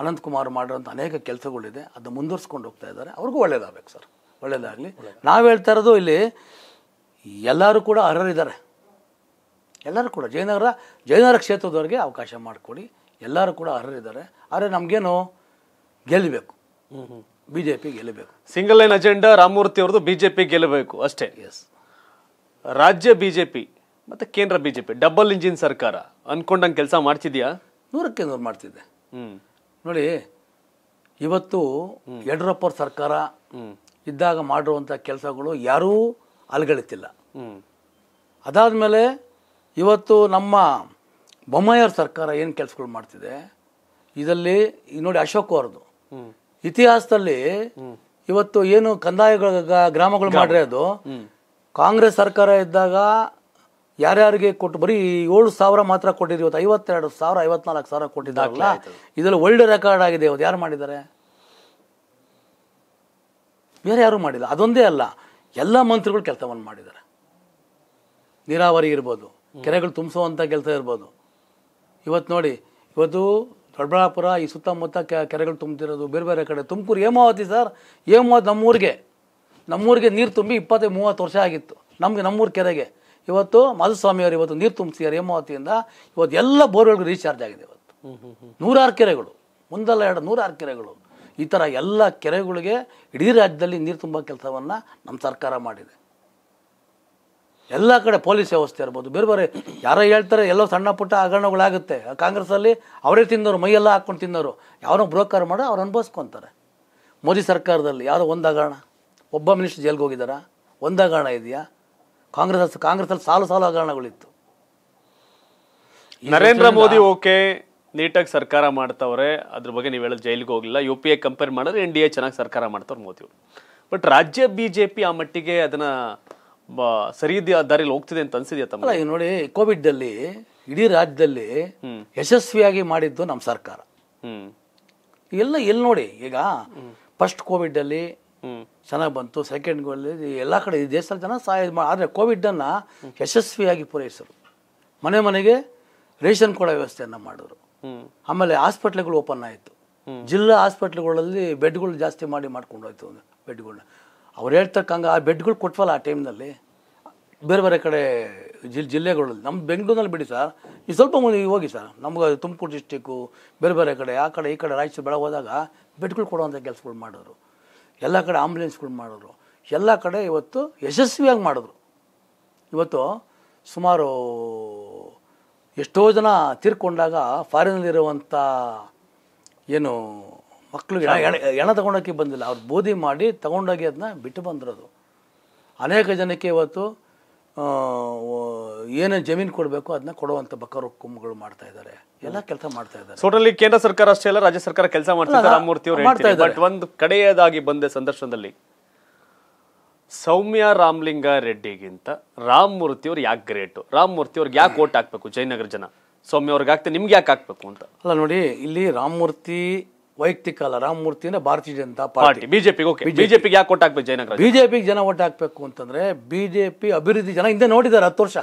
ಅನಂತಕುಮಾರ್ ಮಾಡಿರೋಂಥ ಅನೇಕ ಕೆಲಸಗಳಿದೆ ಅದು ಮುಂದುವರ್ಸ್ಕೊಂಡು ಹೋಗ್ತಾ ಇದ್ದಾರೆ ಅವ್ರಿಗೂ ಒಳ್ಳೇದಾಗಬೇಕು ಸರ್ ಒಳ್ಳೇದಾಗಲಿ ನಾವು ಹೇಳ್ತಾ ಇರೋದು ಇಲ್ಲಿ ಎಲ್ಲರೂ ಕೂಡ ಅರ್ಹರಿದ್ದಾರೆ ಎಲ್ಲರೂ ಕೂಡ ಜಯನಗರ ಜಯನಗರ ಕ್ಷೇತ್ರದವ್ರಿಗೆ ಅವಕಾಶ ಮಾಡಿಕೊಡಿ ಎಲ್ಲರೂ ಕೂಡ ಅರ್ಹರಿದ್ದಾರೆ ಆದರೆ ನಮಗೇನು ಗೆಲ್ಲಬೇಕು ಬಿ ಜೆ ಪಿ ಗೆಲ್ಲಬೇಕು ಸಿಂಗಲ್ ಲೈನ್ ಅಜೆಂಡಾ ರಾಮಮೂರ್ತಿ ಅವ್ರದ್ದು ಬಿ ಜೆ ಪಿ ಗೆಲ್ಲಬೇಕು ಅಷ್ಟೇ ಎಸ್ ರಾಜ್ಯ ಬಿ ಜೆ ಪಿ ಮತ್ತು ಕೇಂದ್ರ B J P double engine ಸರ್ಕಾರ ಅಂದ್ಕೊಂಡಂಗೆ ಕೆಲಸ ಮಾಡ್ತಿದ್ಯಾ ನೂರಕ್ಕೆ ನೂರು ಮಾಡ್ತಿದ್ದೆ ನೋಡಿ ಇವತ್ತು ಯಡಿಯೂರಪ್ಪ ಸರ್ಕಾರ ಇದ್ದಾಗ ಮಾಡಿರುವಂಥ ಕೆಲಸಗಳು ಯಾರೂ ಅದಾದ ಮೇಲೆ ಇವತ್ತು ನಮ್ಮ ಬೊಮ್ಮಾಯವ್ರ ಸರ್ಕಾರ ಏನು ಕೆಲಸಗಳು ಮಾಡ್ತಿದೆ ಇದರಲ್ಲಿ ನೋಡಿ ಅಶೋಕ್ ಅವ್ರದ್ದು ಇತಿಹಾಸದಲ್ಲಿ ಇವತ್ತು ಏನು ಕಂದಾಯಗಳ ಗ್ರಾಮಗಳು ಅದು ಕಾಂಗ್ರೆಸ್ ಸರ್ಕಾರ ಇದ್ದಾಗ ಯಾರ್ಯಾರಿಗೆ ಕೊಟ್ಟು ಬರೀ ಏಳು ಸಾವಿರ ಮಾತ್ರ ಕೊಟ್ಟಿದ್ರು ಇವತ್ತು ಐವತ್ತೆರಡು ಸಾವಿರ ಐವತ್ನಾಲ್ಕು ಸಾವಿರ ಕೊಟ್ಟಿದ್ದಾಗಲ್ಲ ಇದರಲ್ಲಿ ವರ್ಲ್ಡ್ ರೆಕಾರ್ಡ್ ಆಗಿದೆ ಇವತ್ತು ಯಾರು ಮಾಡಿದ್ದಾರೆ ಬೇರೆ ಯಾರು ಮಾಡಿಲ್ಲ ಅದೊಂದೇ ಅಲ್ಲ ಎಲ್ಲ ಮಂತ್ರಿಗಳು ಕೆಲಸವನ್ನು ಮಾಡಿದ್ದಾರೆ ನೀರಾವರಿ ಇರ್ಬೋದು ಕೆರೆಗಳು ತುಂಬಿಸುವಂಥ ಕೆಲಸ ಇರ್ಬೋದು ಇವತ್ತು ನೋಡಿ ಇವತ್ತು ದೊಡ್ಡಬಳ್ಳಾಪುರ ಈ ಸುತ್ತಮುತ್ತ ಕೆರೆಗಳು ತುಂಬ್ತಿರೋದು ಬೇರೆ ಬೇರೆ ಕಡೆ ತುಮಕೂರು ಹೇಮಾವತಿ ಸರ್ ಹೇಮಾವತಿ ನಮ್ಮೂರಿಗೆ ನಮ್ಮೂರಿಗೆ ನೀರು ತುಂಬಿ ಇಪ್ಪತ್ತೈದು ಮೂವತ್ತು ವರ್ಷ ಆಗಿತ್ತು ನಮಗೆ ನಮ್ಮೂರು ಕೆರೆಗೆ ಇವತ್ತು ಮಾಧುಸ್ವಾಮಿಯವರು ಇವತ್ತು ನೀರು ತುಂಬಿಸಿದ್ದಾರೆ ಹೇಮಾವತಿಯಿಂದ ಇವತ್ತು ಎಲ್ಲ ಬೋರ್ವೆಲ್ಗಳು ರೀಚಾರ್ಜ್ ಆಗಿದೆ ಇವತ್ತು ನೂರಾರು ಕೆರೆಗಳು ಒಂದಲ್ಲ ಎರಡು ನೂರಾರು ಕೆರೆಗಳು ಈ ಥರ ಎಲ್ಲ ಕೆರೆಗಳಿಗೆ ಇಡೀ ರಾಜ್ಯದಲ್ಲಿ ನೀರು ತುಂಬೋ ಕೆಲಸವನ್ನು ನಮ್ಮ ಸರ್ಕಾರ ಮಾಡಿದೆ ಎಲ್ಲ ಕಡೆ ಪೊಲೀಸ್ ವ್ಯವಸ್ಥೆ ಇರ್ಬೋದು ಬೇರೆ ಬೇರೆ ಯಾರೋ ಹೇಳ್ತಾರೆ ಎಲ್ಲೋ ಸಣ್ಣ ಪುಟ್ಟ ಹಗರಣಗಳಾಗುತ್ತೆ ಕಾಂಗ್ರೆಸ್ಸಲ್ಲಿ ಅವರೇ ತಿಂದವರು ಮೈಯೆಲ್ಲ ಹಾಕ್ಕೊಂಡು ತಿಂದವರು ಯಾವನೋ ಬ್ರೋಕರ್ ಮಾಡೋ ಅವ್ರು ಅನುಭವಿಸ್ಕೊತಾರೆ ಮೋದಿ ಸರ್ಕಾರದಲ್ಲಿ ಯಾವುದೋ ಒಂದು ಹಗರಣ ಒಬ್ಬ ಮಿನಿಸ್ಟರ್ ಜೈಲ್ಗೆ ಹೋಗಿದ್ದಾರಾ ಒಂದು ಹಗರಣ ಇದೆಯಾ ಕಾಂಗ್ರೆಸ್ ಕಾಂಗ್ರೆಸ್ಸಲ್ಲಿ ಸಾಲು ಸಾಲು ಹಗರಣಗಳಿತ್ತು ನರೇಂದ್ರ ಮೋದಿ ಓಕೆ ನೀಟಾಗಿ ಸರ್ಕಾರ ಮಾಡ್ತವ್ರೆ ಅದ್ರ ಬಗ್ಗೆ ನೀವು ಹೇಳೋದು ಜೈಲಿಗೆ ಹೋಗಿಲ್ಲ ಯು ಪಿ ಎ ಕಂಪೇರ್ ಮಾಡಿದ್ರೆ ಎನ್ ಡಿ ಎ ಚೆನ್ನಾಗಿ ಸರ್ಕಾರ ಮಾಡ್ತವ್ರು ಮೋದಿ ಬಟ್ ರಾಜ್ಯ ಬಿ ಜೆ ಪಿ ಆ ಮಟ್ಟಿಗೆ ಅದನ್ನು ಸರಿ ಇದೆಯಾ ದಾರಿಯಲ್ಲಿ ಹೋಗ್ತಿದೆ ಅಂತ ಅನ್ಸಿದ್ಯಾ ತಮ್ಮ ನೋಡಿ ಕೋವಿಡ್ ಅಲ್ಲಿ ಇಡೀ ರಾಜ್ಯದಲ್ಲಿ ಯಶಸ್ವಿಯಾಗಿ ಮಾಡಿದ್ದು ನಮ್ಮ ಸರ್ಕಾರ ಎಲ್ಲ ಎಲ್ಲಿ ನೋಡಿ ಈಗ ಫಸ್ಟ್ ಕೋವಿಡ್ ಅಲ್ಲಿ ಚೆನ್ನಾಗಿ ಬಂತು ಸೆಕೆಂಡ್ ಎಲ್ಲ ಕಡೆ ಈ ದೇಶದಲ್ಲಿ ಜನ ಸಹಾಯ ಕೋವಿಡ್ ಅನ್ನ ಯಶಸ್ವಿಯಾಗಿ ಪೂರೈಸರು ಮನೆ ಮನೆಗೆ ರೇಷನ್ ಕೊಡೋ ವ್ಯವಸ್ಥೆಯನ್ನ ಮಾಡಿದ್ರು ಆಮೇಲೆ ಹಾಸ್ಪಿಟ್ಲ್ಗಳು ಓಪನ್ ಆಯಿತು ಜಿಲ್ಲಾ ಹಾಸ್ಪಿಟ್ಲ್ಗಳಲ್ಲಿ ಬೆಡ್ಗಳು ಜಾಸ್ತಿ ಮಾಡಿ ಮಾಡ್ಕೊಂಡು ಹೋಯ್ತು ಬೆಡ್ಗಳನ್ನ ಅವ್ರು ಹೇಳ್ತಕ್ಕಂಗೆ ಆ ಬೆಡ್ಗಳು ಕೊಟ್ವಲ್ಲ ಆ ಟೈಮ್ನಲ್ಲಿ ಬೇರೆ ಬೇರೆ ಕಡೆ ಜಿಲ್ ಜಿಲ್ಲೆಗಳಲ್ಲಿ ನಮ್ಮ ಬೆಂಗಳೂರಿನಲ್ಲಿ ಬಿಡಿ ಸರ್ ಈ ಸ್ವಲ್ಪ ಮುಂದೆ ಹೋಗಿ ಸರ್ ನಮ್ಗೆ ತುಮಕೂರು ಡಿಸ್ಟಿಕ್ಕು ಬೇರೆ ಬೇರೆ ಕಡೆ ಆ ಕಡೆ ಈ ಕಡೆ ರಾಯಚೂರು ಬೆಳಗ್ಗೆ ಹೋದಾಗ ಬೆಡ್ಗಳು ಕೊಡುವಂಥ ಕೆಲಸಗಳು ಮಾಡೋರು ಎಲ್ಲ ಕಡೆ ಆಂಬುಲೆನ್ಸ್ಗಳು ಮಾಡೋರು ಎಲ್ಲ ಕಡೆ ಇವತ್ತು ಯಶಸ್ವಿಯಾಗಿ ಮಾಡಿದ್ರು ಇವತ್ತು ಸುಮಾರು ಎಷ್ಟೋ ಜನ ತೀರ್ಕೊಂಡಾಗ ಫಾರಿನಲ್ಲಿರುವಂಥ ಏನು ಮಕ್ಕಳು ಎಣ ತಗೊಳಕ್ಕೆ ಬಂದಿಲ್ಲ ಅವ್ರು ಬೋಧಿ ಮಾಡಿ ತಗೊಂಡೋಗಿ ಅದನ್ನ ಬಿಟ್ಟು ಬಂದಿರೋದು ಅನೇಕ ಜನಕ್ಕೆ ಇವತ್ತು ಏನೇನು ಜಮೀನು ಕೊಡಬೇಕು ಅದನ್ನ ಕೊಡುವಂಥ ಬಕರು ಕುಂಭಗಳು ಮಾಡ್ತಾ ಇದ್ದಾರೆ ಎಲ್ಲ ಕೆಲಸ ಮಾಡ್ತಾ ಇದ್ದಾರೆ ಟೋಟಲಿ ಕೇಂದ್ರ ಸರ್ಕಾರ ಅಷ್ಟೇ ಅಲ್ಲ ರಾಜ್ಯ ಸರ್ಕಾರ ಕೆಲಸ ಮಾಡ್ತಾರೆ ರಾಮಮೂರ್ತಿ ಅವರು ಬಟ್ ಒಂದು ಕಡೆಯದಾಗಿ ಬಂದೆ ಸಂದರ್ಶನದಲ್ಲಿ ಸೌಮ್ಯ ರಾಮಲಿಂಗ ರೆಡ್ಡಿಗಿಂತ ರಾಮಮೂರ್ತಿ ಅವ್ರು ಯಾಕೆ ಗ್ರೇಟು ಮೂರ್ತಿ ಅವ್ರಿಗೆ ಯಾಕೆ ಓಟ್ ಹಾಕ್ಬೇಕು ಜಯನಗರ ಜನ ಸೌಮ್ಯ ಅವ್ರಿಗೆ ಹಾಕ್ತೆ ನಿಮ್ಗೆ ಯಾಕೆ ಹಾಕ್ಬೇಕು ಅಂತ ಅಲ್ಲ ನೋಡಿ ಇಲ್ಲಿ ಮೂರ್ತಿ ವೈಯಕ್ತಿಕ ಅಲ್ಲ ರಾಮಮೂರ್ತಿ ಅಂದ್ರೆ ಭಾರತೀಯ ಜನತಾ ಪಾರ್ಟಿ ಬಿಜೆಪಿಗೆ ಓಕೆ ಬಿಜೆಪಿಗೆ ಯಾಕೆ ಓಟ್ ಹಾಕ್ಬೇಕು ಜಯನಗರ ಬಿಜೆಪಿಗೆ ಜನ ಓಟ್ ಹಾಕ್ಬೇಕು ಅಂತಂದ್ರೆ ಬಿಜೆಪಿ ಅಭಿವೃದ್ಧಿ ಜನ ಹಿಂದೆ ನೋಡಿದ್ದಾರೆ ಹತ್ತು ವರ್ಷ